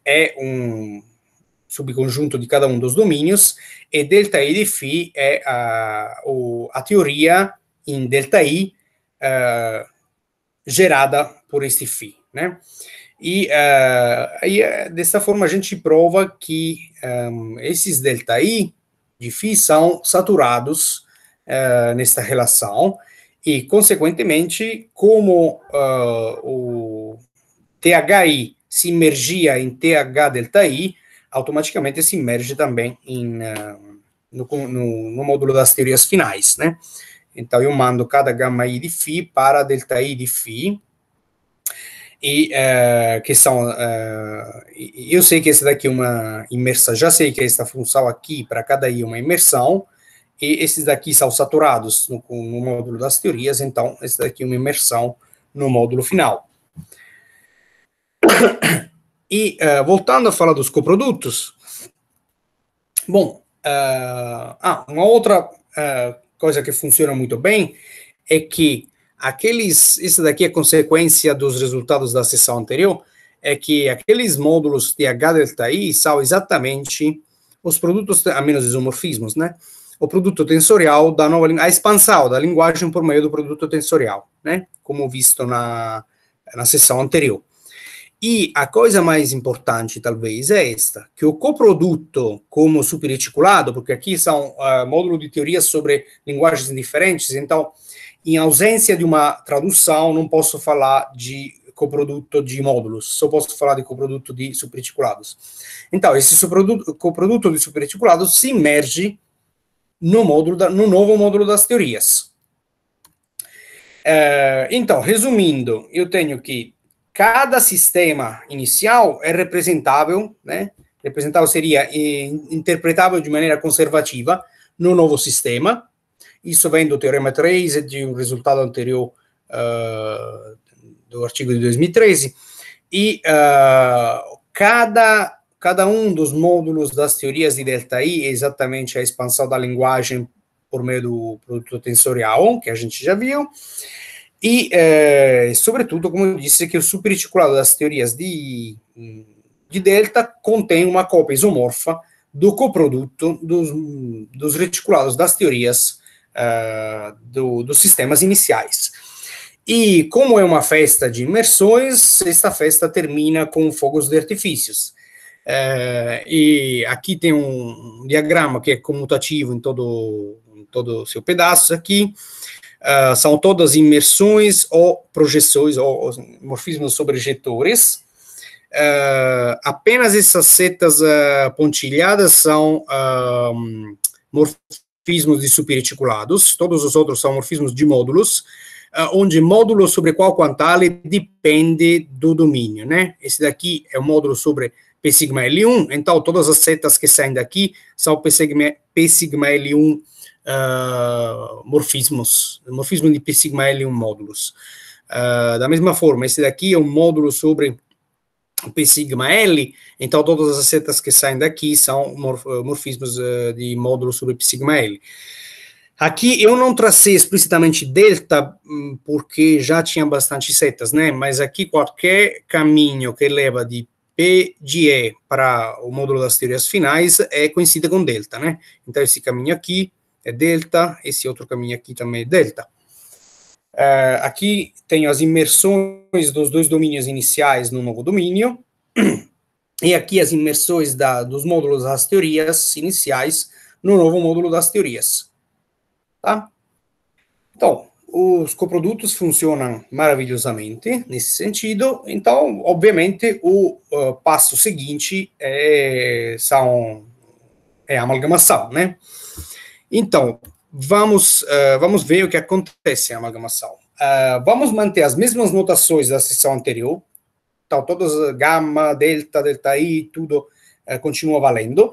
é um subconjunto de cada um dos domínios, e delta I de φ é a, a teoria em delta I uh, eh, gerada por este φ, né? Eh, e uh, eh, dessa forma a gente prova que um, ehm, esses delta I de φ são saturados uh, nesta relação e, consequentemente, como uh, o THI se imergia em TH delta I, automaticamente se imerge também em, ah, no, no, no, módulo das teorias finais, né? Então, eu mando cada gama i de φ para delta i de φ, e uh, que são, uh, eu sei que essa daqui é uma imersão, já sei que essa função aqui, para cada i, é uma imersão, e esses daqui são saturados no, no módulo das teorias, então, esse daqui é uma imersão no módulo final. E uh, voltando a falar dos coprodutos, bom, uh, ah, uma outra uh, coisa que funciona muito bem é que aqueles, isso daqui é consequência dos resultados da sessão anterior, é que aqueles módulos de H-delta-I são exatamente os produtos, a menos isomorfismos, né? O produto tensorial da nova a expansão da linguagem por meio do produto tensorial, né? Como visto na, na sessão anterior. E a coisa mais importante, talvez, é esta, que o coproduto como superarticulado, porque aqui são uh, eh, módulo de teoria sobre linguagens diferentes, então, em ausência de uma tradução, não posso falar de coproduto de módulos, só posso falar de coproduto de superarticulados. Então, esse coproduto de superarticulados se imerge no, módulo da, no novo módulo das teorias. Uh, então, resumindo, eu tenho que cada sistema inicial é representável, né? Representável seria eh, interpretável de maneira conservativa no novo sistema. Isso vem do Teorema 3 e de um resultado anterior uh, do artigo de 2013. E uh, cada, cada um dos módulos das teorias de delta I é exatamente a expansão da linguagem por meio do produto tensorial, que a gente já viu. E, é, sobretudo, como eu disse, que o superarticulado das teorias de, de delta contém uma cópia isomorfa do coproduto dos, dos reticulados das teorias uh, do, dos sistemas iniciais. E como é uma festa de imersões, esta festa termina com fogos de artifícios. É, e aqui tem um diagrama que é comutativo em todo, em todo o seu pedaço aqui, ah, são todas imersões ou projeções, ou, morfismos sobrejetores. Uh, ah, apenas essas setas uh, pontilhadas são morfismos de superreticulados, todos os outros são morfismos de módulos, onde módulo sobre qual quantale depende do domínio, né? Esse daqui é o módulo sobre P sigma L1, então todas as setas que saem daqui são P sigma, P sigma L1 uh, morfismos, morfismo de P sigma l um módulos. Uh, ah, da mesma forma, esse daqui é um módulo sobre P sigma L, então todas as setas que saem daqui são morf ah, morfismos uh, de módulo sobre P sigma L. Aqui eu não tracei explicitamente delta, hum, porque já tinha bastante setas, né? Mas aqui qualquer caminho que leva de P de E para o módulo das teorias finais é coincida com delta, né? Então esse caminho aqui é delta, esse outro caminho aqui também é delta. Uh, aqui tenho as imersões dos dois domínios iniciais no novo domínio, e aqui as imersões da, dos módulos das teorias iniciais no novo módulo das teorias. Tá? Então, os coprodutos funcionam maravilhosamente nesse sentido, então, obviamente, o uh, passo seguinte é, são, é a amalgamação, né? Então, vamos, uh, vamos ver o que acontece em amalgamação. Uh, vamos manter as mesmas notações da sessão anterior, então todas gama, delta, delta i, tudo uh, continua valendo.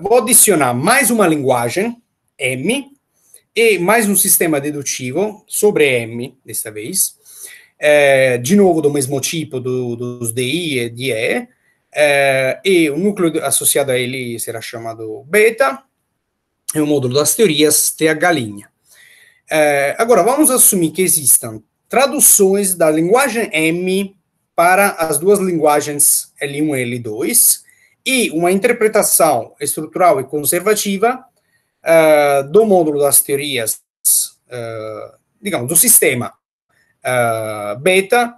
Vou adicionar mais uma linguagem, M, e mais um sistema dedutivo sobre M, desta vez. de novo, do mesmo tipo do, dos DI e DE. e o núcleo associado a ele será chamado beta, é o módulo das teorias tem a galinha. É, agora, vamos assumir que existam traduções da linguagem M para as duas linguagens L1 e L2 e uma interpretação estrutural e conservativa uh, do módulo das teorias, uh, digamos, do sistema uh, beta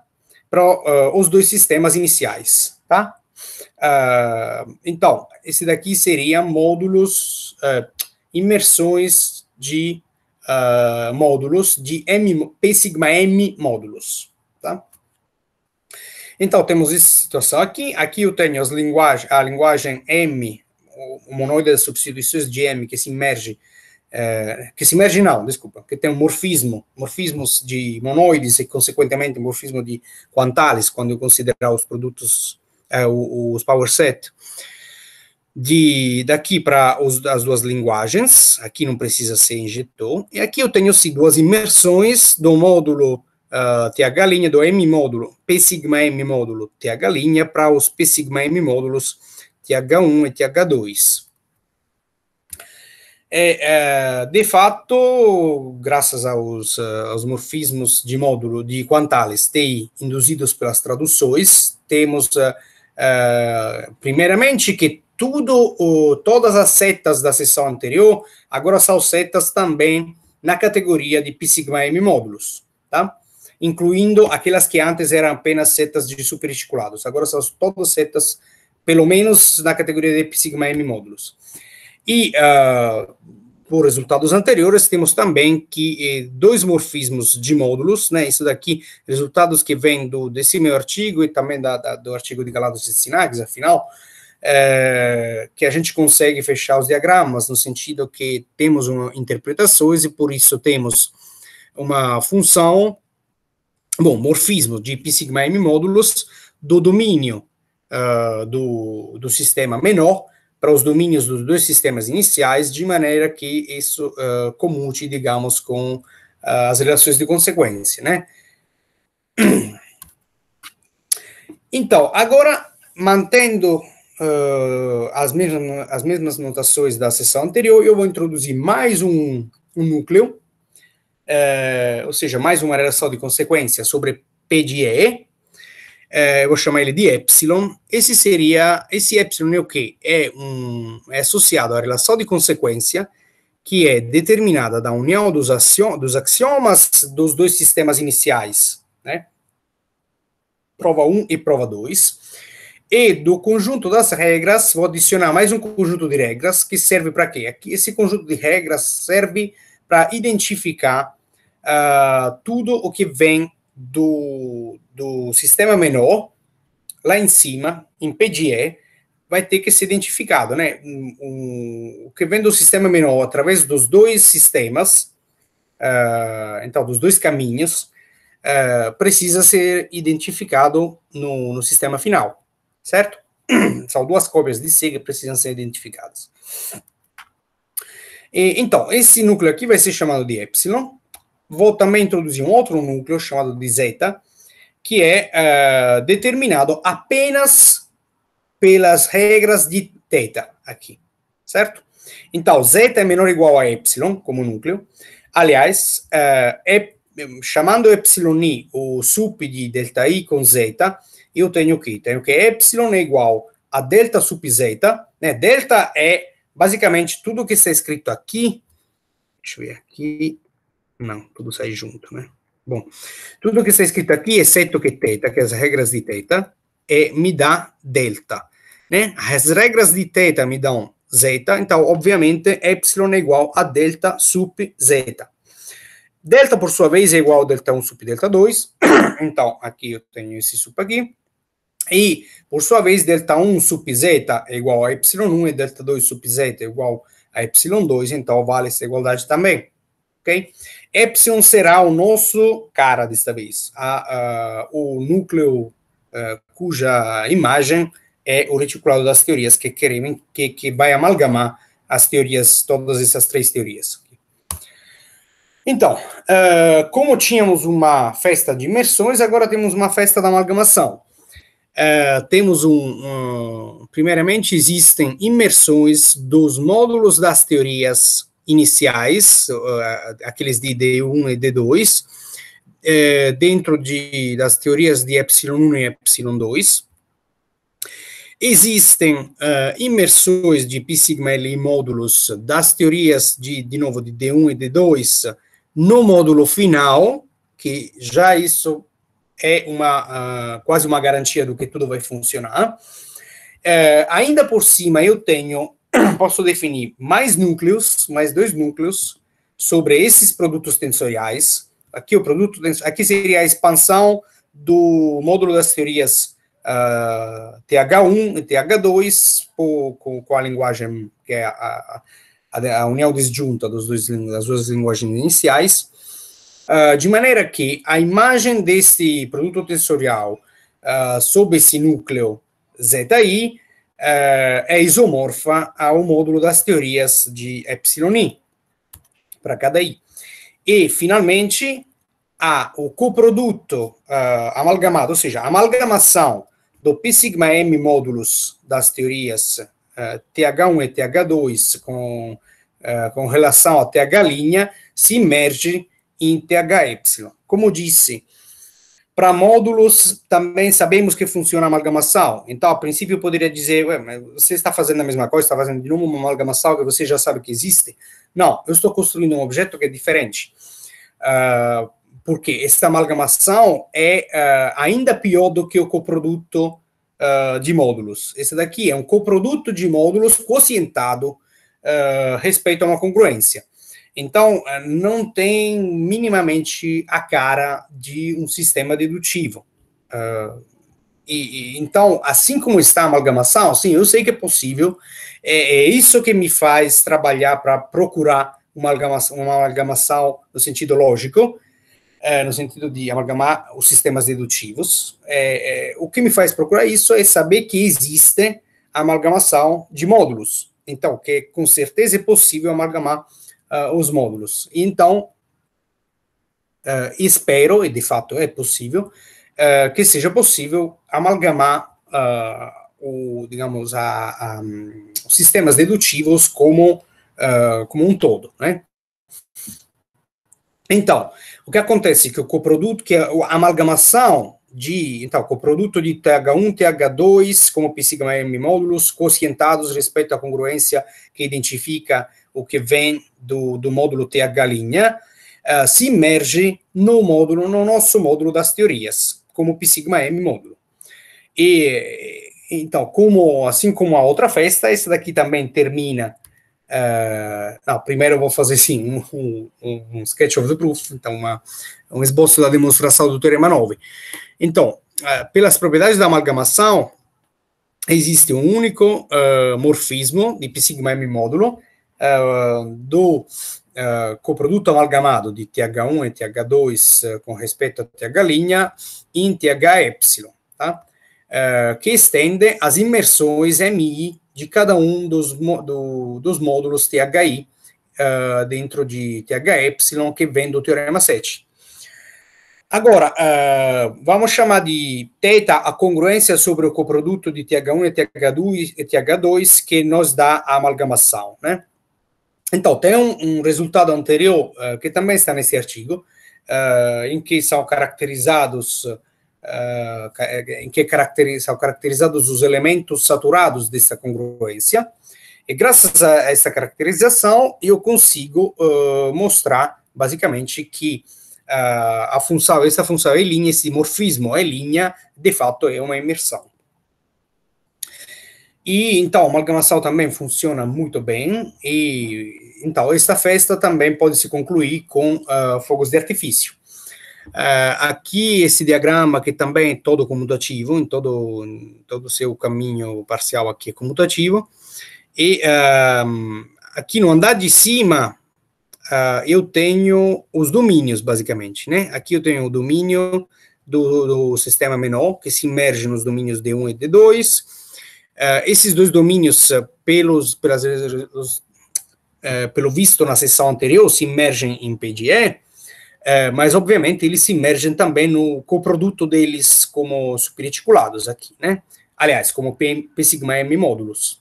para os dois sistemas iniciais, tá? então, esse daqui seria módulos, imersões de uh, módulos, de M, P sigma M módulos. Tá? Então, temos essa situação aqui. Aqui eu tenho as linguagem, a linguagem M, o monoide das substituições de M que se imerge, é, que se imerge não, desculpa, que tem um morfismo, morfismos de monoides e, consequentemente, morfismo de quantales, quando eu considerar os produtos, é, os power set, de daqui para as duas linguagens, aqui não precisa ser injetou, e aqui eu tenho sim duas imersões do módulo uh, ah, TH linha, do M módulo P sigma M módulo TH linha para os P sigma M módulos TH1 e TH2. É, é, de fato, graças aos, ah, aos, morfismos de módulo de Quantales TI induzidos pelas traduções, temos, ah, primeiramente, que tudo, o, todas as setas da sessão anterior, agora são setas também na categoria de Psigma sigma m módulos, tá? Incluindo aquelas que antes eram apenas setas de superesticulados, agora são todas setas, pelo menos na categoria de Psigma sigma m módulos. E, uh, por resultados anteriores, temos também que eh, dois morfismos de módulos, né, isso daqui, resultados que vêm desse meu artigo e também da, da, do artigo de Galados e Sinax, afinal, é, que a gente consegue fechar os diagramas, no sentido que temos uma, interpretações e por isso temos uma função, bom, morfismo de π sigma m módulos do domínio uh, do, do sistema menor para os domínios dos dois sistemas iniciais, de maneira que isso uh, comute, digamos, com uh, as relações de consequência, né? Então, agora, mantendo uh, as, mesmas, as mesmas notações da sessão anterior, eu vou introduzir mais um, um núcleo, uh, ou seja, mais uma relação de consequência sobre P de E, eh, eu vou chamar ele de epsilon, esse seria, esse epsilon é o quê? É, um, é associado à relação de consequência que é determinada da união dos, axiom, dos axiomas dos dois sistemas iniciais, né? Prova 1 um e prova 2. E do conjunto das regras, vou adicionar mais um conjunto de regras, que serve para quê? Esse conjunto de regras serve para identificar uh, tudo o que vem do, do sistema menor, lá em cima, em PDE, vai ter que ser identificado, né? Um, um, o que vem do sistema menor através dos dois sistemas, uh, então, dos dois caminhos, uh, precisa ser identificado no, no sistema final certo? São duas cópias de C que precisam ser identificadas. E, então, esse núcleo aqui vai ser chamado de epsilon. Vou também introduzir um outro núcleo chamado de zeta, que é uh, determinado apenas pelas regras de θ aqui, certo? Então, zeta é menor ou igual a epsilon como núcleo. Aliás, uh, é, chamando epsilon i o sup de delta i com zeta, eu tenho que? Tenho que epsilon é igual a delta sub zeta, né? Delta é basicamente tudo que está escrito aqui. Deixa eu ver aqui. Não, tudo sai junto, né? Bom, tudo que está escrito aqui, exceto que teta, que é as regras de teta, é, me dá delta, né? As regras de teta me dão zeta, então, obviamente, epsilon é igual a delta sub zeta. Delta, por sua vez, é igual a delta 1 sub delta 2. então, aqui eu tenho esse sub aqui. E, por sua vez, delta1 sub z é igual a y1 e delta2 sub z é igual a y2, então vale essa igualdade também, ok? Epsilon será o nosso cara desta vez, a, a o núcleo a, cuja imagem é o reticulado das teorias que queremos, que, que vai amalgamar as teorias, todas essas três teorias. Então, uh, como tínhamos uma festa de imersões, agora temos uma festa da amalgamação. Uh, temos um, um, primeiramente existem imersões dos módulos das teorias iniciais, uh, aqueles de D1 e D2, uh, eh, dentro de, das teorias de Epsilon 1 e Epsilon 2. Existem imersões de P sigma L e módulos das teorias de, de novo, de D1 e D2 no módulo final, que já isso é uma, uh, quase uma garantia do que tudo vai funcionar. Uh, ainda por cima, eu tenho, posso definir mais núcleos, mais dois núcleos, sobre esses produtos tensoriais. Aqui o produto, aqui seria a expansão do módulo das teorias uh, ah, TH1 e TH2 por, com, com, a linguagem que é a, a, a união disjunta dos dois, das duas linguagens iniciais uh, de maneira que a imagem desse produto tensorial uh, sob esse núcleo ZI uh, ah, é isomorfa ao módulo das teorias de εi para cada i. E, finalmente, há o coproduto amalgamado, ou seja, a amalgamação do P sigma M módulos das teorias TH1 e TH2 com, com relação a TH se emerge em THY. Como disse, para módulos também sabemos que funciona a amalgamação. Então, a princípio, eu poderia dizer, você está fazendo a mesma coisa, está fazendo de novo uma amalgamação que você já sabe que existe. Não, eu estou construindo um objeto que é diferente. Uh, porque essa amalgamação é uh, ainda pior do que o coproduto uh, de módulos. Esse daqui é um coproduto de módulos quocientado uh, respeito a uma congruência. Então, eh, não tem minimamente a cara de um sistema dedutivo. Uh, e, e, então, assim como está a amalgamação, sim, eu sei que é possível. É, é isso que me faz trabalhar para procurar uma amalgamação, uma amalgamação no sentido lógico, é, no sentido de amalgamar os sistemas dedutivos. É, é, o que me faz procurar isso é saber que existe a amalgamação de módulos. Então, que com certeza é possível amalgamar uh, os módulos. Então, uh, espero, e de fato é possível, uh, que seja possível amalgamar o, digamos, a, a, os sistemas dedutivos como, como um todo, né? Então, o que acontece é que o coproduto, que é a amalgamação de, então, coproduto de TH1, TH2, como P sigma M módulos, quocientados respeito à congruência que identifica o que vem do, do módulo TH linha, uh, se emerge no módulo, no nosso módulo das teorias, como P sigma M módulo. E então, como assim como a outra festa, essa daqui também termina. Uh, não, primeiro eu vou fazer sim um, um, um, sketch of the proof, então uma, um esboço da demonstração do teorema 9. Então, uh, pelas propriedades da amalgamação, existe um único uh, morfismo de P sigma M módulo eh, do uh, coproduto amalgamado de TH1 e TH2 eh, com respeito a TH linha em THY, tá? que estende as imersões MI de cada um dos, do, dos módulos THI dentro de THY, que vem do Teorema 7. Agora, uh, vamos chamar de θ a congruência sobre o coproduto de TH1 e TH2, e TH2 que nos dá a amalgamação, né? Então, tem um, um resultado anterior uh, que também está nesse artigo, uh, em que são caracterizados uh, em que são caracterizados os elementos saturados dessa congruência. E graças a essa caracterização, eu consigo mostrar, basicamente, que a função, essa função é linha, esse morfismo é linha, de fato, é uma imersão. E então, a amalgamação também funciona muito bem, e então, esta festa também pode se concluir com uh, fogos de artifício. Uh, aqui, esse diagrama, que também é todo comutativo, em todo, em todo seu caminho parcial aqui é comutativo, e uh, aqui no andar de cima, eu tenho os domínios, basicamente, né? Aqui eu tenho o domínio do, do sistema menor, que se merge nos domínios D1 e D2, Uh, esses dois domínios, eh, pelos, pelas, pelos, uh, eh, pelo visto na sessão anterior, se imergem em PGE, uh, mas obviamente eles se imergem também no coproduto deles como superarticulados aqui, né? Aliás, como P, sigma M módulos.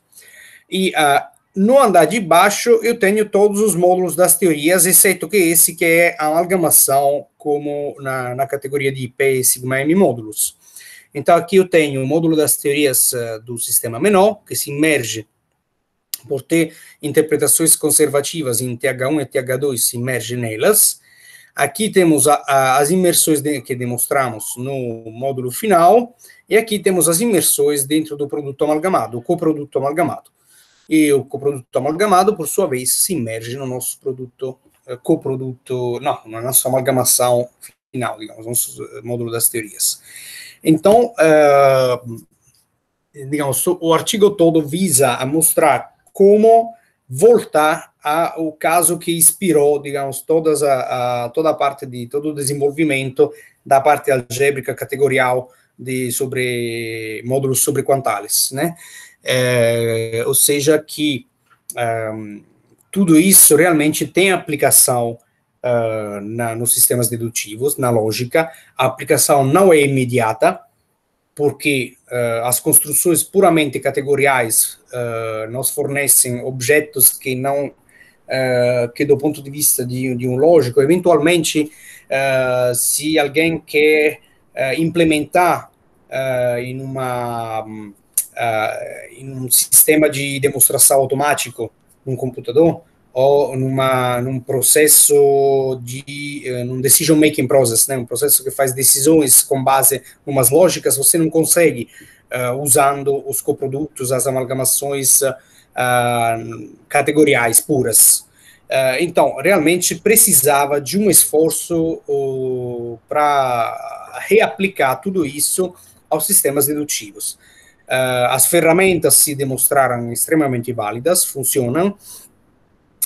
E ah, no andar de baixo eu tenho todos os módulos das teorias, exceto que esse que é a amalgamação, como na, na categoria de P sigma M módulos. Então, aqui eu tenho o módulo das teorias eh, do sistema menor, que se imerge por ter interpretações conservativas em TH1 e TH2, se imerge nelas. Aqui temos a, a, as imersões de, que demonstramos no módulo final, e aqui temos as imersões dentro do produto amalgamado, o coproduto amalgamado. E o coproduto amalgamado, por sua vez, se imerge no nosso produto, eh, coproduto, não, na nossa amalgamação final, digamos, no nosso eh, módulo das teorias. Então, uh, digamos, o artigo todo visa a mostrar como voltar ao caso que inspirou, digamos, todas a, a, toda a parte de todo o desenvolvimento da parte algébrica categorial de sobre módulos sobre quantales, né? É, ou seja, que um, ehm, tudo isso realmente tem aplicação uh, na, nos sistemas dedutivos, na lógica, a aplicação não é imediata, porque uh, as construções puramente categoriais uh, eh, nos fornecem objetos que não Uh, que do ponto de vista de, de um lógico, eventualmente, uh, se alguém quer uh, implementar em, uma, em um sistema de demonstração automático num computador, ou numa, num processo de, eh, num decision making process, né, um processo que faz decisões com base em umas lógicas, você não consegue uh, usando os coprodutos, as amalgamações uh, categoriais puras. Uh, então, realmente precisava de um esforço para reaplicar tudo isso aos sistemas dedutivos. as ferramentas se demonstraram extremamente válidas, funcionam,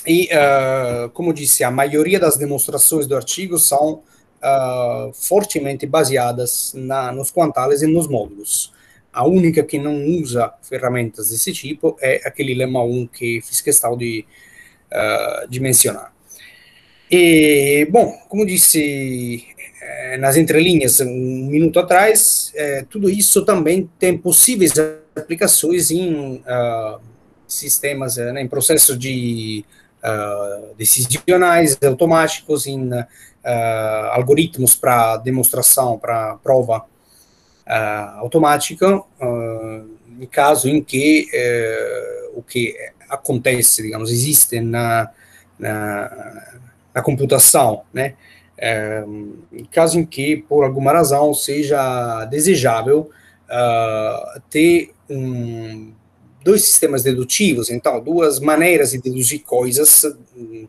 e, uh, como disse, a maioria das demonstrações do artigo são uh, fortemente baseadas na, nos quantales e nos módulos. A única que não usa ferramentas desse tipo é aquele lema 1 que fiz questão de, uh, de mencionar. E, bom, como disse nas entrelinhas um minuto atrás, tudo isso também tem possíveis aplicações em sistemas, né, em processos de uh, decisionais, automáticos, em uh, algoritmos para demonstração, para prova eh, automática, em caso em que o que acontece, digamos, existe na, na, na computação, né? em caso em que, por alguma razão, seja desejável ter um dois sistemas dedutivos, então, duas maneiras de deduzir coisas uh,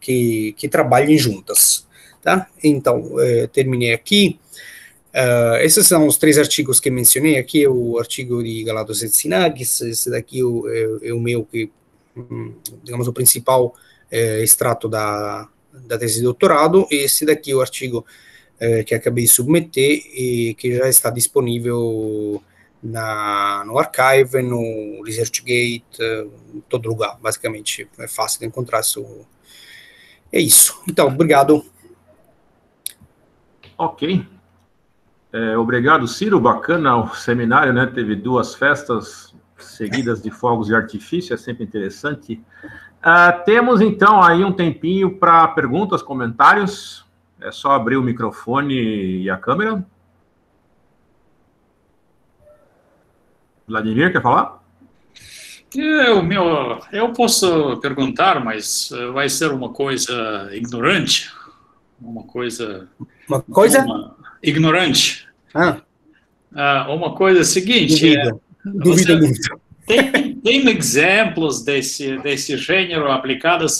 que, que trabalhem juntas. Tá? Então, uh, terminei aqui. Uh, esses são os três artigos que mencionei aqui, é o artigo de Galados Sinagis, esse daqui é o, é, é o meu que, hum, digamos, o principal é, extrato da, da tese de doutorado, e esse daqui é o artigo é, que acabei de submeter e que já está disponível na, no Archive, no ResearchGate, em todo lugar, basicamente. É fácil de encontrar. Isso. É isso. Então, obrigado. Ok. É, obrigado, Ciro. Bacana o seminário, né? Teve duas festas seguidas de fogos de artifício, é sempre interessante. Uh, temos, então, aí um tempinho para perguntas, comentários. É só abrir o microfone e a câmera. Vladimir, quer falar? Eu, é, meu, eu posso perguntar, mas eh, vai ser uma coisa ignorante. Uma coisa. Uma coisa? Uma, ignorante. Ah. ah uma coisa é seguinte. Duvida, eh, Duvida muito. Tem, tem exemplos desse, desse gênero aplicados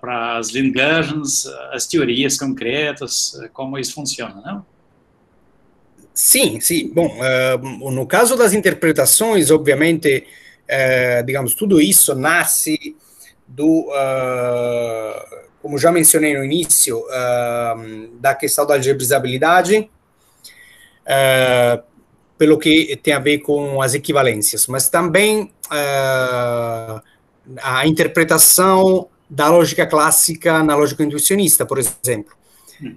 para as linguagens, as teorias concretas, eh, como isso funciona, não? Sim, sim. Bom, uh, no caso das interpretações, obviamente, uh, digamos, tudo isso nasce do, uh, como já mencionei no início, ah, da questão da algebrizabilidade, pelo que tem a ver com as equivalências, mas também a interpretação da lógica clássica na lógica intuicionista, por exemplo.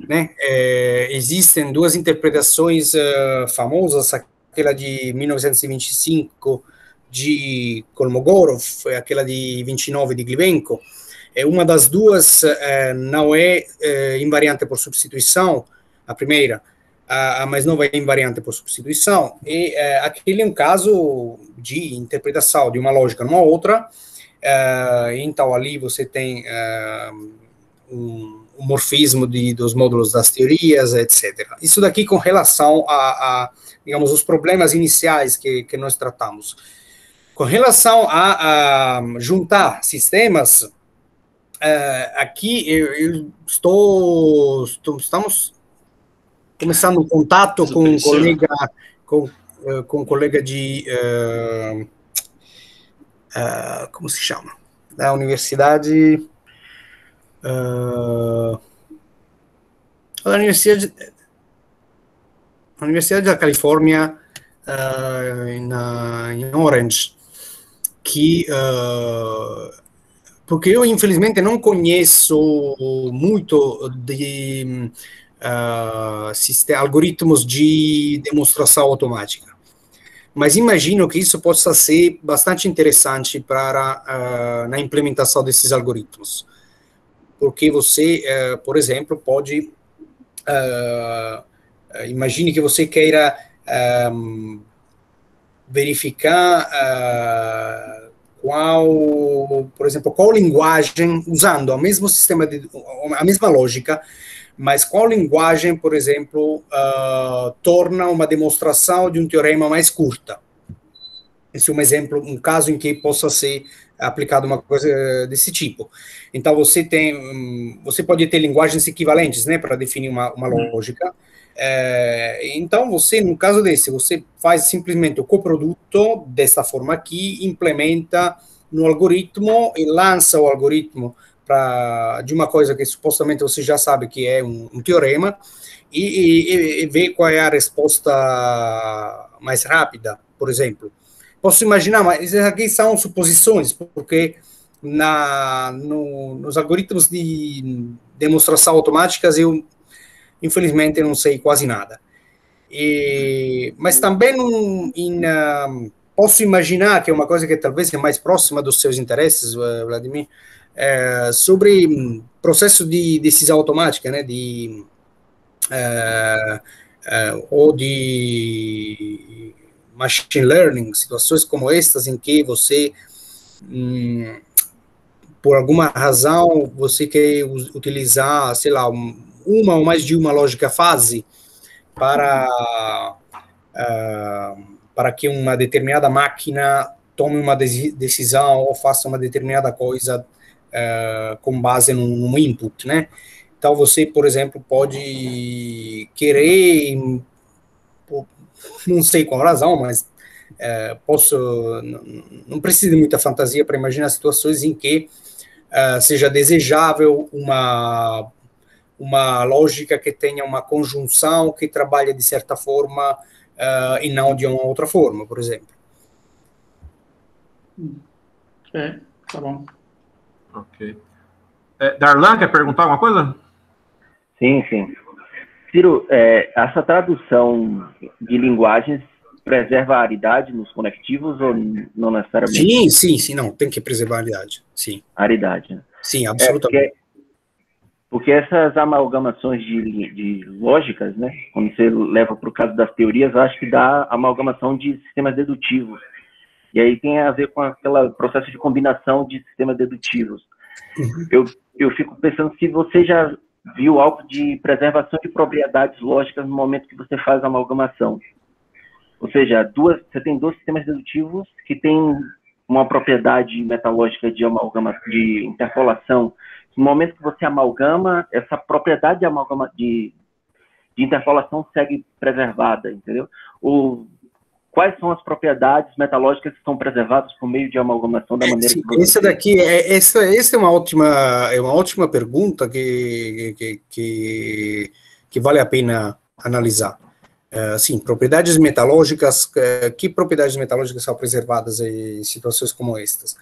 Né? É, existem duas interpretações uh, famosas, aquela de 1925 de Kolmogorov e aquela de 29 de Glivenko É, uma das duas uh, não é uh, invariante por substituição, a primeira, mas a mais nova é invariante por substituição, e eh, aquele é um caso de interpretação de uma lógica numa outra, então ali você tem um o morfismo de, dos módulos das teorias, etc. Isso daqui com relação a, a digamos, os problemas iniciais que, que nós tratamos. Com relação a, a juntar sistemas, Uh, aqui eu, eu estou, estou, estamos começando um contato com um colega com, uh, com um colega de uh, como se chama da universidade Uh, ah, a Universidade, a Universidade da Califórnia, uh, ah, em ah, Orange, que. Uh, porque eu, infelizmente, não conheço muito de uh, sistema, algoritmos de demonstração automática. Mas imagino que isso possa ser bastante interessante para uh, na implementação desses algoritmos porque você, uh, por exemplo, pode. Uh, imagine que você queira um, ehm, verificar qual, por exemplo, qual linguagem, usando o mesmo sistema, de, a mesma lógica, mas qual linguagem, por exemplo, uh, torna uma demonstração de um teorema mais curta. Esse é um exemplo, um caso em que possa ser aplicado uma coisa eh, desse tipo. Então você tem, hum, você pode ter linguagens equivalentes, né, para definir uma, uma uhum. lógica. É, então você, no caso desse, você faz simplesmente o coproduto dessa forma aqui, implementa no algoritmo e lança o algoritmo para de uma coisa que supostamente você já sabe que é um, um teorema e, e, e vê qual é a resposta mais rápida, por exemplo posso imaginar, mas aqui são suposições, porque na, no, nos algoritmos de demonstração automáticas eu, infelizmente, não sei quase nada. E, mas também um, uh, ah, posso imaginar que é uma coisa que talvez é mais próxima dos seus interesses, eh, Vladimir, eh, sobre hum, processo de decisão automática, né, de, uh, uh, ou de machine learning, situações como estas em que você, hum, por alguma razão, você quer utilizar, sei lá, uma ou mais de uma lógica fase para, uh, para que uma determinada máquina tome uma decisão ou faça uma determinada coisa uh, com base num, num input, né? Então, você, por exemplo, pode querer não sei com razão, mas é, posso, não, não precisa de muita fantasia para imaginar situações em que é, seja desejável uma, uma lógica que tenha uma conjunção que trabalhe de certa forma é, e não de uma outra forma, por exemplo. É, tá bom. Ok. É, Darlan, quer perguntar alguma coisa? Sim, sim. Ciro, é, essa tradução de linguagens preserva a aridade nos conectivos ou não necessariamente? Sim, sim, sim, não, tem que preservar a aridade, sim. Aridade, né? Sim, é, absolutamente. É porque, porque, essas amalgamações de, de lógicas, né, quando você leva para o caso das teorias, acho que dá amalgamação de sistemas dedutivos. E aí tem a ver com aquele processo de combinação de sistemas dedutivos. Uhum. Eu, eu fico pensando se você já viu algo de preservação de propriedades lógicas no momento que você faz a amalgamação. Ou seja, duas, você tem dois sistemas dedutivos que têm uma propriedade metalógica de amalgama, de interpolação. No momento que você amalgama, essa propriedade de, amalgama, de, de interpolação segue preservada, entendeu? Ou quais são as propriedades metalógicas que são preservadas por meio de amalgamação da maneira Sim, que você... Isso daqui, é, essa, essa é uma ótima, é uma ótima pergunta que, que, que, que vale a pena analisar. Uh, sim, propriedades metalógicas, uh, que propriedades metalógicas são preservadas em situações como estas?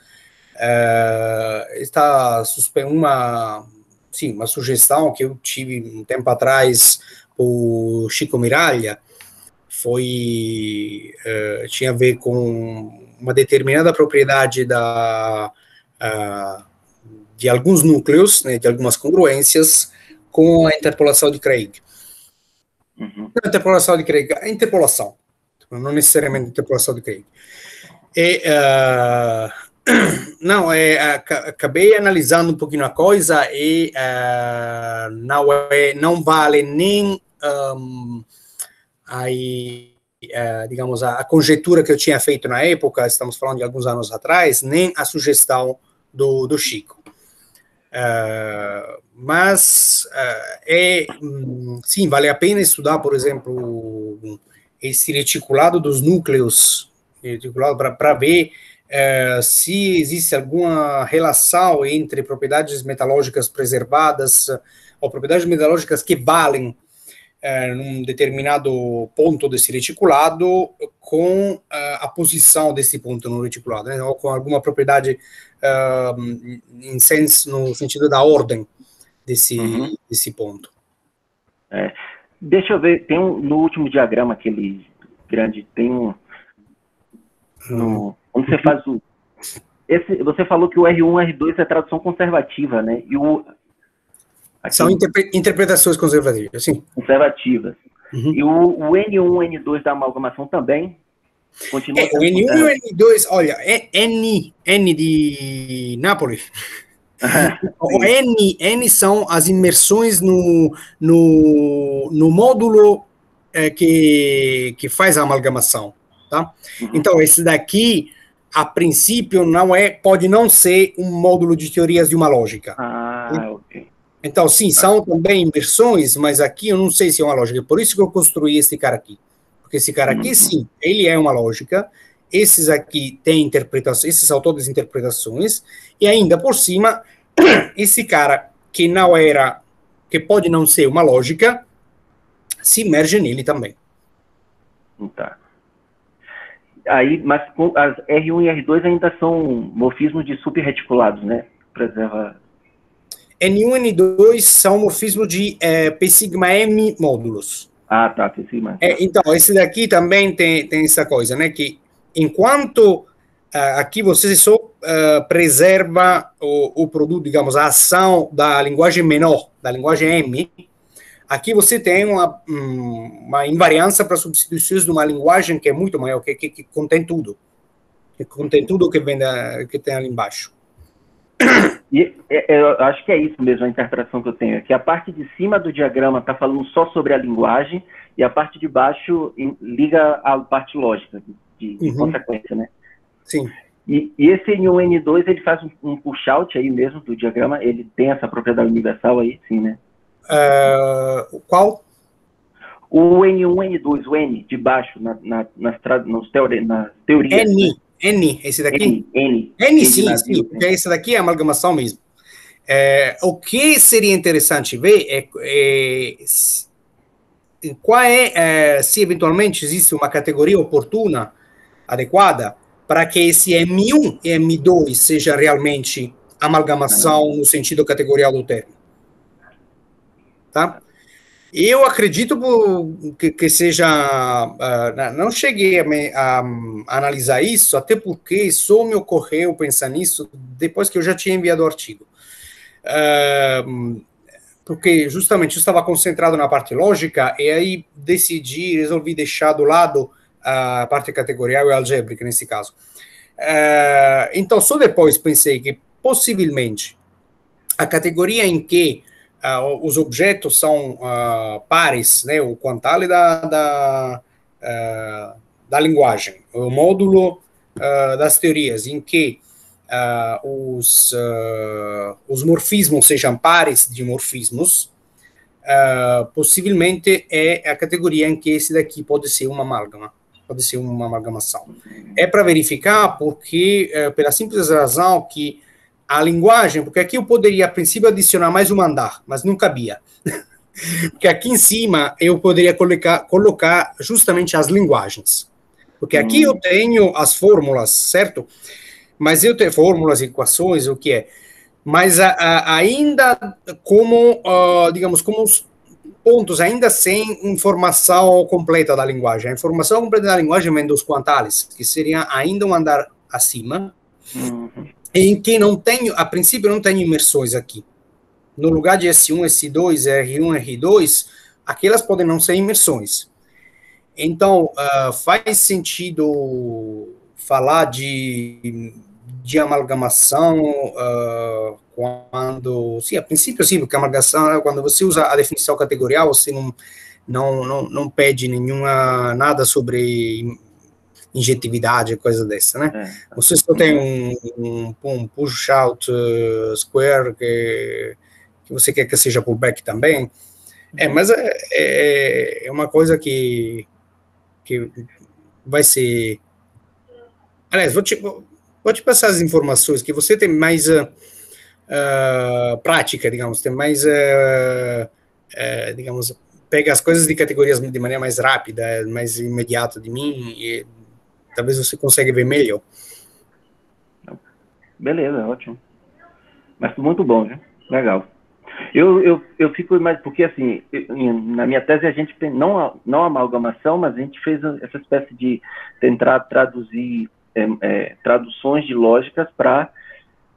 Uh, está uma, sim, uma sugestão que eu tive um tempo atrás, o Chico Miralha, foi uh, tinha a ver com uma determinada propriedade da, uh, de alguns núcleos, né, de algumas congruências, com a interpolação de Craig. Uhum. A é interpolação de Craig, a é interpolação, não necessariamente a interpolação de Craig. E, uh, não, é, acabei analisando um pouquinho a coisa e ah, não, é, não vale nem um, aí, é, digamos, a, a, conjectura que eu tinha feito na época, estamos falando de alguns anos atrás, nem a sugestão do, do Chico. Uh, mas uh, é, é hum, sim vale a pena estudar por exemplo esse reticulado dos núcleos reticulado para ver uh, se existe alguma relação entre propriedades metalógicas preservadas ou propriedades metalógicas que valem eh, num determinado ponto desse reticulado com eh, a posição desse ponto no reticulado, eh, né? ou com alguma propriedade em senso, no sentido da ordem mm-hmm. desse, uhum. desse ponto. É. Deixa eu ver, tem um, no último diagrama, aquele grande, tem um. Hum. No, onde você faz o. Esse, você falou que o R1 R2 é tradução conservativa, né? E o Aqui, São interpre interpretações conservativas, sim. Conservativas. Uhum. E o, o, N1, N2 da amalgamação também continua. É, o N1 e o N2, olha, é N, N de Nápoles. o N, N são as imersões no, no, no módulo é, que, que faz a amalgamação. Tá? Uhum. Então, esse daqui, a princípio, não é, pode não ser um módulo de teorias de uma lógica. Ah, tá? ok. Então, sim, são também inversões, mas aqui eu não sei se é uma lógica. É por isso que eu construí esse cara aqui. Porque esse cara aqui, uhum. sim, ele é uma lógica. Esses aqui têm interpretações, esses são todas interpretações. E ainda por cima, esse cara que não era, que pode não ser uma lógica, se merge nele também. Tá. Aí, mas as R1 e R2 ainda são morfismos de reticulados, né? Preserva N1 N2 são morfismos de é, P-sigma-M módulos. Ah, tá, P-sigma. É, então, esse daqui também tem, tem essa coisa, né? Que enquanto uh, aqui você só uh, preserva o, o produto, digamos, a ação da linguagem menor, da linguagem M, aqui você tem uma, hum, uma para substituições de uma linguagem que é muito maior, que, que, que contém tudo. Que contém tudo que, vem da, que tem ali embaixo. E é, é, eu acho que é isso mesmo a interpretação que eu tenho, é que a parte de cima do diagrama está falando só sobre a linguagem e a parte de baixo liga à parte lógica de, de uhum. consequência, né? Sim. E, e esse N1N2 ele faz um, um push-out aí mesmo do diagrama, ele tem essa propriedade universal aí, sim, né? Uh, qual? O N1N2, o N de baixo na, na, nas, nos nas teorias. N. Né? N, esse daqui? N, N. N sim, N sim, né? porque esse daqui é amalgamação mesmo. É, o que seria interessante ver é, é qual é, é, se eventualmente existe uma categoria oportuna, adequada, para que esse M1 e M2 seja realmente amalgamação no sentido categorial do termo. Tá? Eu acredito que, que seja. Ah, né, não cheguei a, me, a, a, analisar isso, até porque só me ocorreu pensar nisso depois que eu já tinha enviado o artigo. Ah, porque justamente eu estava concentrado na parte lógica e aí decidi, resolvi deixar do lado a parte categorial e algébrica nesse caso. Ah, então, só depois pensei que possivelmente a categoria em que uh, os objetos são uh, pares, né, o quantale da, da, uh, da linguagem, o módulo das teorias, em que os, os morfismos sejam pares de morfismos, possivelmente é a categoria em que esse daqui pode ser uma amálgama pode ser uma amalgamação. É para verificar porque, eh, pela simples razão que a linguagem, porque aqui eu poderia, a princípio, adicionar mais um andar, mas não cabia. porque aqui em cima eu poderia colocar, colocar justamente as linguagens. Porque aqui hum. eu tenho as fórmulas, certo? Mas eu tenho fórmulas, equações, o que é. Mas a, a, ainda como, uh, digamos, como os pontos, ainda sem informação completa da linguagem. A informação completa da linguagem vem dos quantales, que seria ainda um andar acima. Uhum em que não tenho, a princípio não tenho imersões aqui. No lugar de S1, S2, R1, R2, aquelas podem não ser imersões. Então, uh, faz sentido falar de, de amalgamação uh, quando... Sim, a princípio sim, porque amalgamação é quando você usa a definição categorial, você não, não, não, não pede nenhuma, nada sobre injetividade, coisa dessa, né? É. Você só tem um, um, um push-out uh, square que, que, você quer que seja pullback também. É, uhum. mas é, é, é uma coisa que, que vai ser... Aliás, vou te, vou te passar as informações, que você tem mais uh, uh prática, digamos, tem mais, uh, uh, digamos, pega as coisas de categorias de maneira mais rápida, mais imediata de mim, e Talvez você consiga ver melhor. Beleza, ótimo. Mas muito bom, viu? Legal. Eu, eu, eu fico mais porque assim, na minha tese a gente não não amalgamação, mas a gente fez essa espécie de tentar traduzir é, é, traduções de lógicas para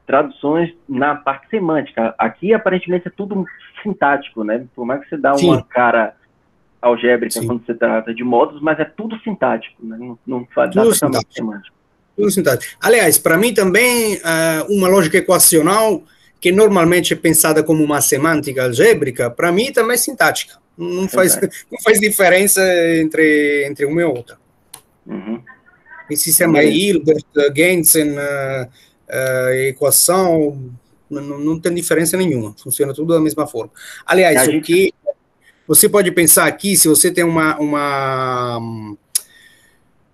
traduções na parte semântica. Aqui aparentemente é tudo sintático, né? Por mais que você dá uma cara algébrica Sim. quando se trata de modos, mas é tudo sintático, né? não, não faz tudo nada sintático. Tudo sintático. Aliás, para mim também, ah, uma lógica equacional que normalmente é pensada como uma semântica algébrica, para mim também é sintática. Não faz, não faz diferença entre, entre uma e outra. Uhum. Esse sistema é uhum. Hilbert, Gensen, ah, ah, equação, não, não, tem diferença nenhuma. Funciona tudo da mesma forma. Aliás, o que você pode pensar aqui, se você tem uma, uma,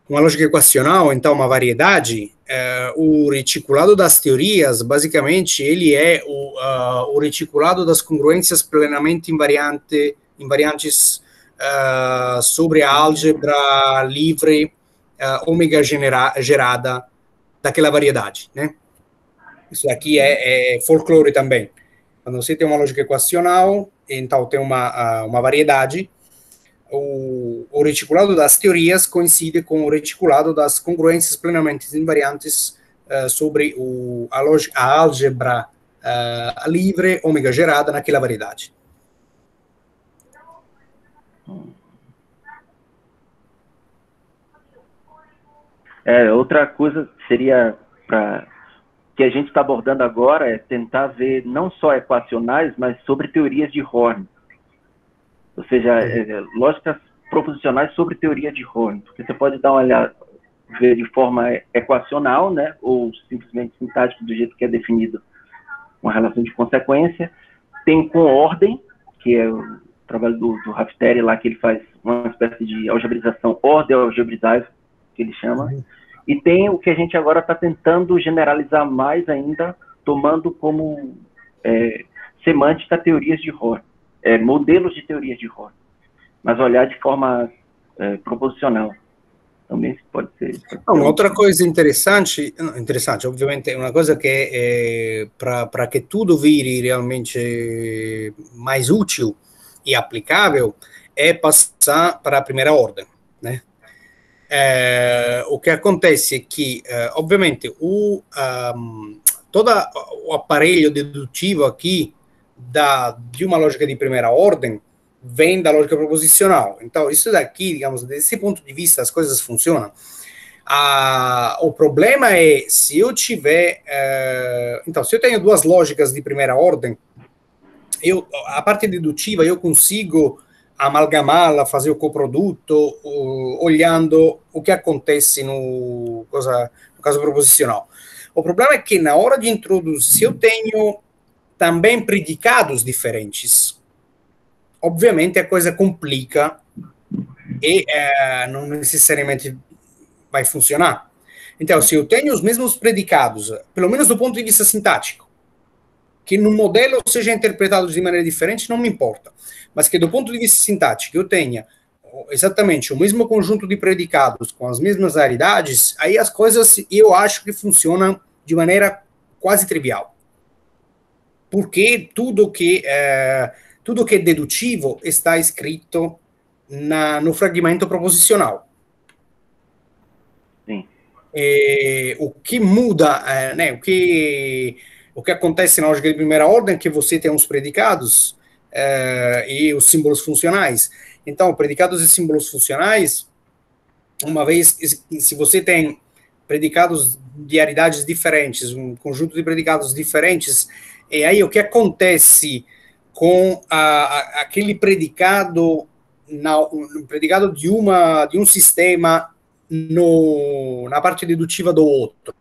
uma lógica equacional, então uma variedade, eh, o reticulado das teorias, basicamente, ele é o, uh, o reticulado das congruências plenamente invariante, invariantes uh, sobre a álgebra livre uh, ômega genera, gerada daquela variedade, né? Isso aqui é, é folclore também. Quando você tem uma lógica equacional, então tem uma, uma variedade, o, o reticulado das teorias coincide com o reticulado das congruências plenamente invariantes uh, sobre o, a, a álgebra uh, livre, ômega gerada naquela variedade. É, outra coisa seria para que a gente está abordando agora é tentar ver não só equacionais, mas sobre teorias de Horn. Ou seja, uhum. é, lógicas proposicionais sobre teoria de Horn, porque você pode dar uma olhada, ver de forma equacional, né, ou simplesmente sintático do jeito que é definido uma relação de consequência. Tem com ordem, que é o trabalho do, do Rafteri lá, que ele faz uma espécie de algebrização, ordem algebrizável, que ele chama. Uhum. E tem o que a gente agora está tentando generalizar mais ainda, tomando como é, semântica teorias de Rohr, é, modelos de teorias de Rohr, mas olhar de forma é, proposicional. Também pode ser. Pode ser. Uma outra coisa interessante, interessante, obviamente, é uma coisa que é, é para que tudo vire realmente mais útil e aplicável é passar para a primeira ordem, né? É, o que acontece é que, eh, obviamente, o, um, ehm, todo o aparelho dedutivo aqui da, de uma lógica de primeira ordem vem da lógica proposicional. Então, isso daqui, digamos, desse ponto de vista, as coisas funcionam. Ah, o problema é se eu tiver. Eh, então, se eu tenho duas lógicas de primeira ordem, eu, a parte dedutiva eu consigo amalgamá-la, fazer o coproduto, olhando o que acontece no, no caso proposicional. O problema é que na hora de introduzir, eu tenho também predicados diferentes. Obviamente a coisa complica e eh, não necessariamente vai funcionar. Então, se eu tenho os mesmos predicados, pelo menos do ponto de vista sintático, que no modelo seja interpretado de maneira diferente, não me importa. Mas que do ponto de vista sintático eu tenha oh, exatamente o mesmo conjunto de predicados com as mesmas raridades, aí as coisas eu acho que funcionam de maneira quase trivial. Porque tudo que é, tudo que é dedutivo está escrito na, no fragmento proposicional. Sim. E, eh, o que muda, eh, né, o que o que acontece na lógica de primeira ordem é que você tem uns predicados eh, e os símbolos funcionais. Então, predicados e símbolos funcionais, uma vez, se você tem predicados de aridades diferentes, um conjunto de predicados diferentes, e aí o que acontece com a, a, aquele predicado, na, um predicado de, uma, de um sistema no, na parte dedutiva do outro?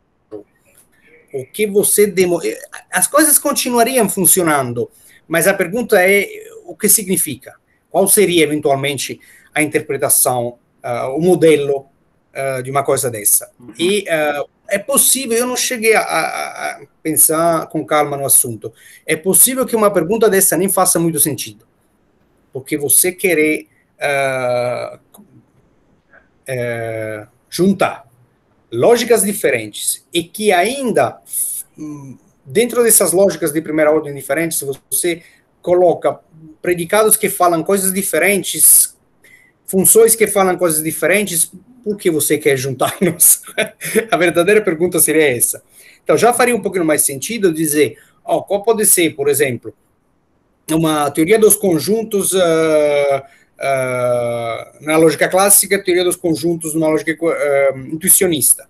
o que você demo... as coisas continuariam funcionando, mas a pergunta é o que significa? Qual seria eventualmente a interpretação, uh, o modelo uh, ah, de uma coisa dessa? Uhum. E uh, é possível, eu não cheguei a, a, pensar com calma no assunto. É possível que uma pergunta dessa nem faça muito sentido, porque você querer eh, juntar lógicas diferentes e que ainda dentro dessas lógicas de primeira ordem diferentes você coloca predicados que falam coisas diferentes, funções que falam coisas diferentes, por que você quer juntar-nos? A verdadeira pergunta seria essa. Então já faria um pouquinho mais sentido dizer, ó, qual pode ser, por exemplo, uma teoria dos conjuntos uh, uh, na lógica clássica, teoria dos conjuntos numa lógica uh, intuicionista.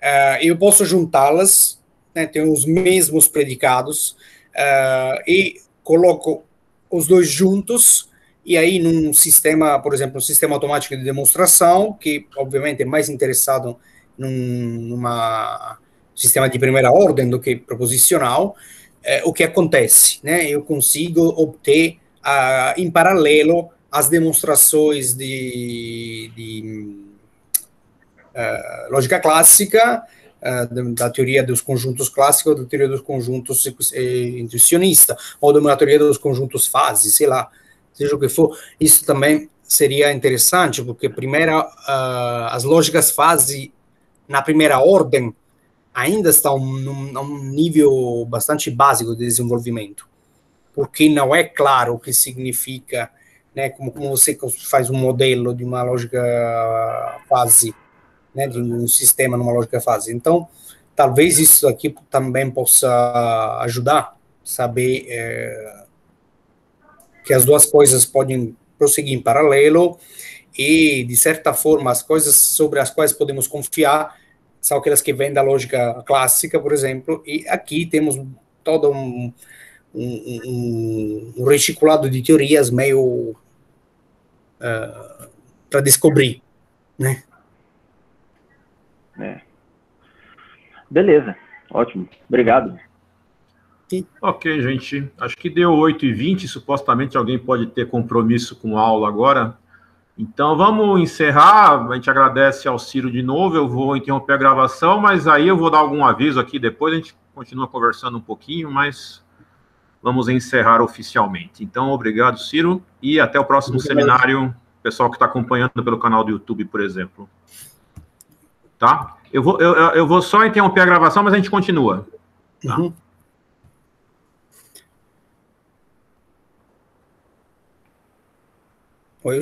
Uh, eu posso juntá-las, né, tenho os mesmos predicados, e coloco os dois juntos, e aí num sistema, por exemplo, um sistema automático de demonstração, que obviamente é mais interessado num numa sistema de primeira ordem do que proposicional, eh, o que acontece, né? Eu consigo obter em paralelo as demonstrações de, de uh, lógica clássica, uh, da teoria dos conjuntos clássicos, da teoria dos conjuntos intuicionista, ou da teoria dos conjuntos eh, fases, sei lá, seja o que for, isso também seria interessante, porque primeira, uh, as lógicas fase na primeira ordem ainda estão num, num nível bastante básico de desenvolvimento, porque não é claro o que significa né? Como, como você faz um modelo de uma lógica fase, né? De um sistema numa lógica fase. Então, talvez isso aqui também possa ajudar saber é, que as duas coisas podem prosseguir em paralelo e de certa forma as coisas sobre as quais podemos confiar são aquelas que vêm da lógica clássica, por exemplo, e aqui temos todo um, um, um, um reticulado de teorias meio uh, é, para descobrir, né? É. Beleza, ótimo, obrigado. Sim. Ok, gente, acho que deu 8h20, supostamente alguém pode ter compromisso com a aula agora, então vamos encerrar. A gente agradece ao Ciro de novo. Eu vou interromper a gravação, mas aí eu vou dar algum aviso aqui depois. A gente continua conversando um pouquinho, mas vamos encerrar oficialmente. Então, obrigado, Ciro, e até o próximo seminário, pessoal que está acompanhando pelo canal do YouTube, por exemplo. Tá? Eu vou, eu, eu vou só interromper a gravação, mas a gente continua. Tá? Uhum. Olha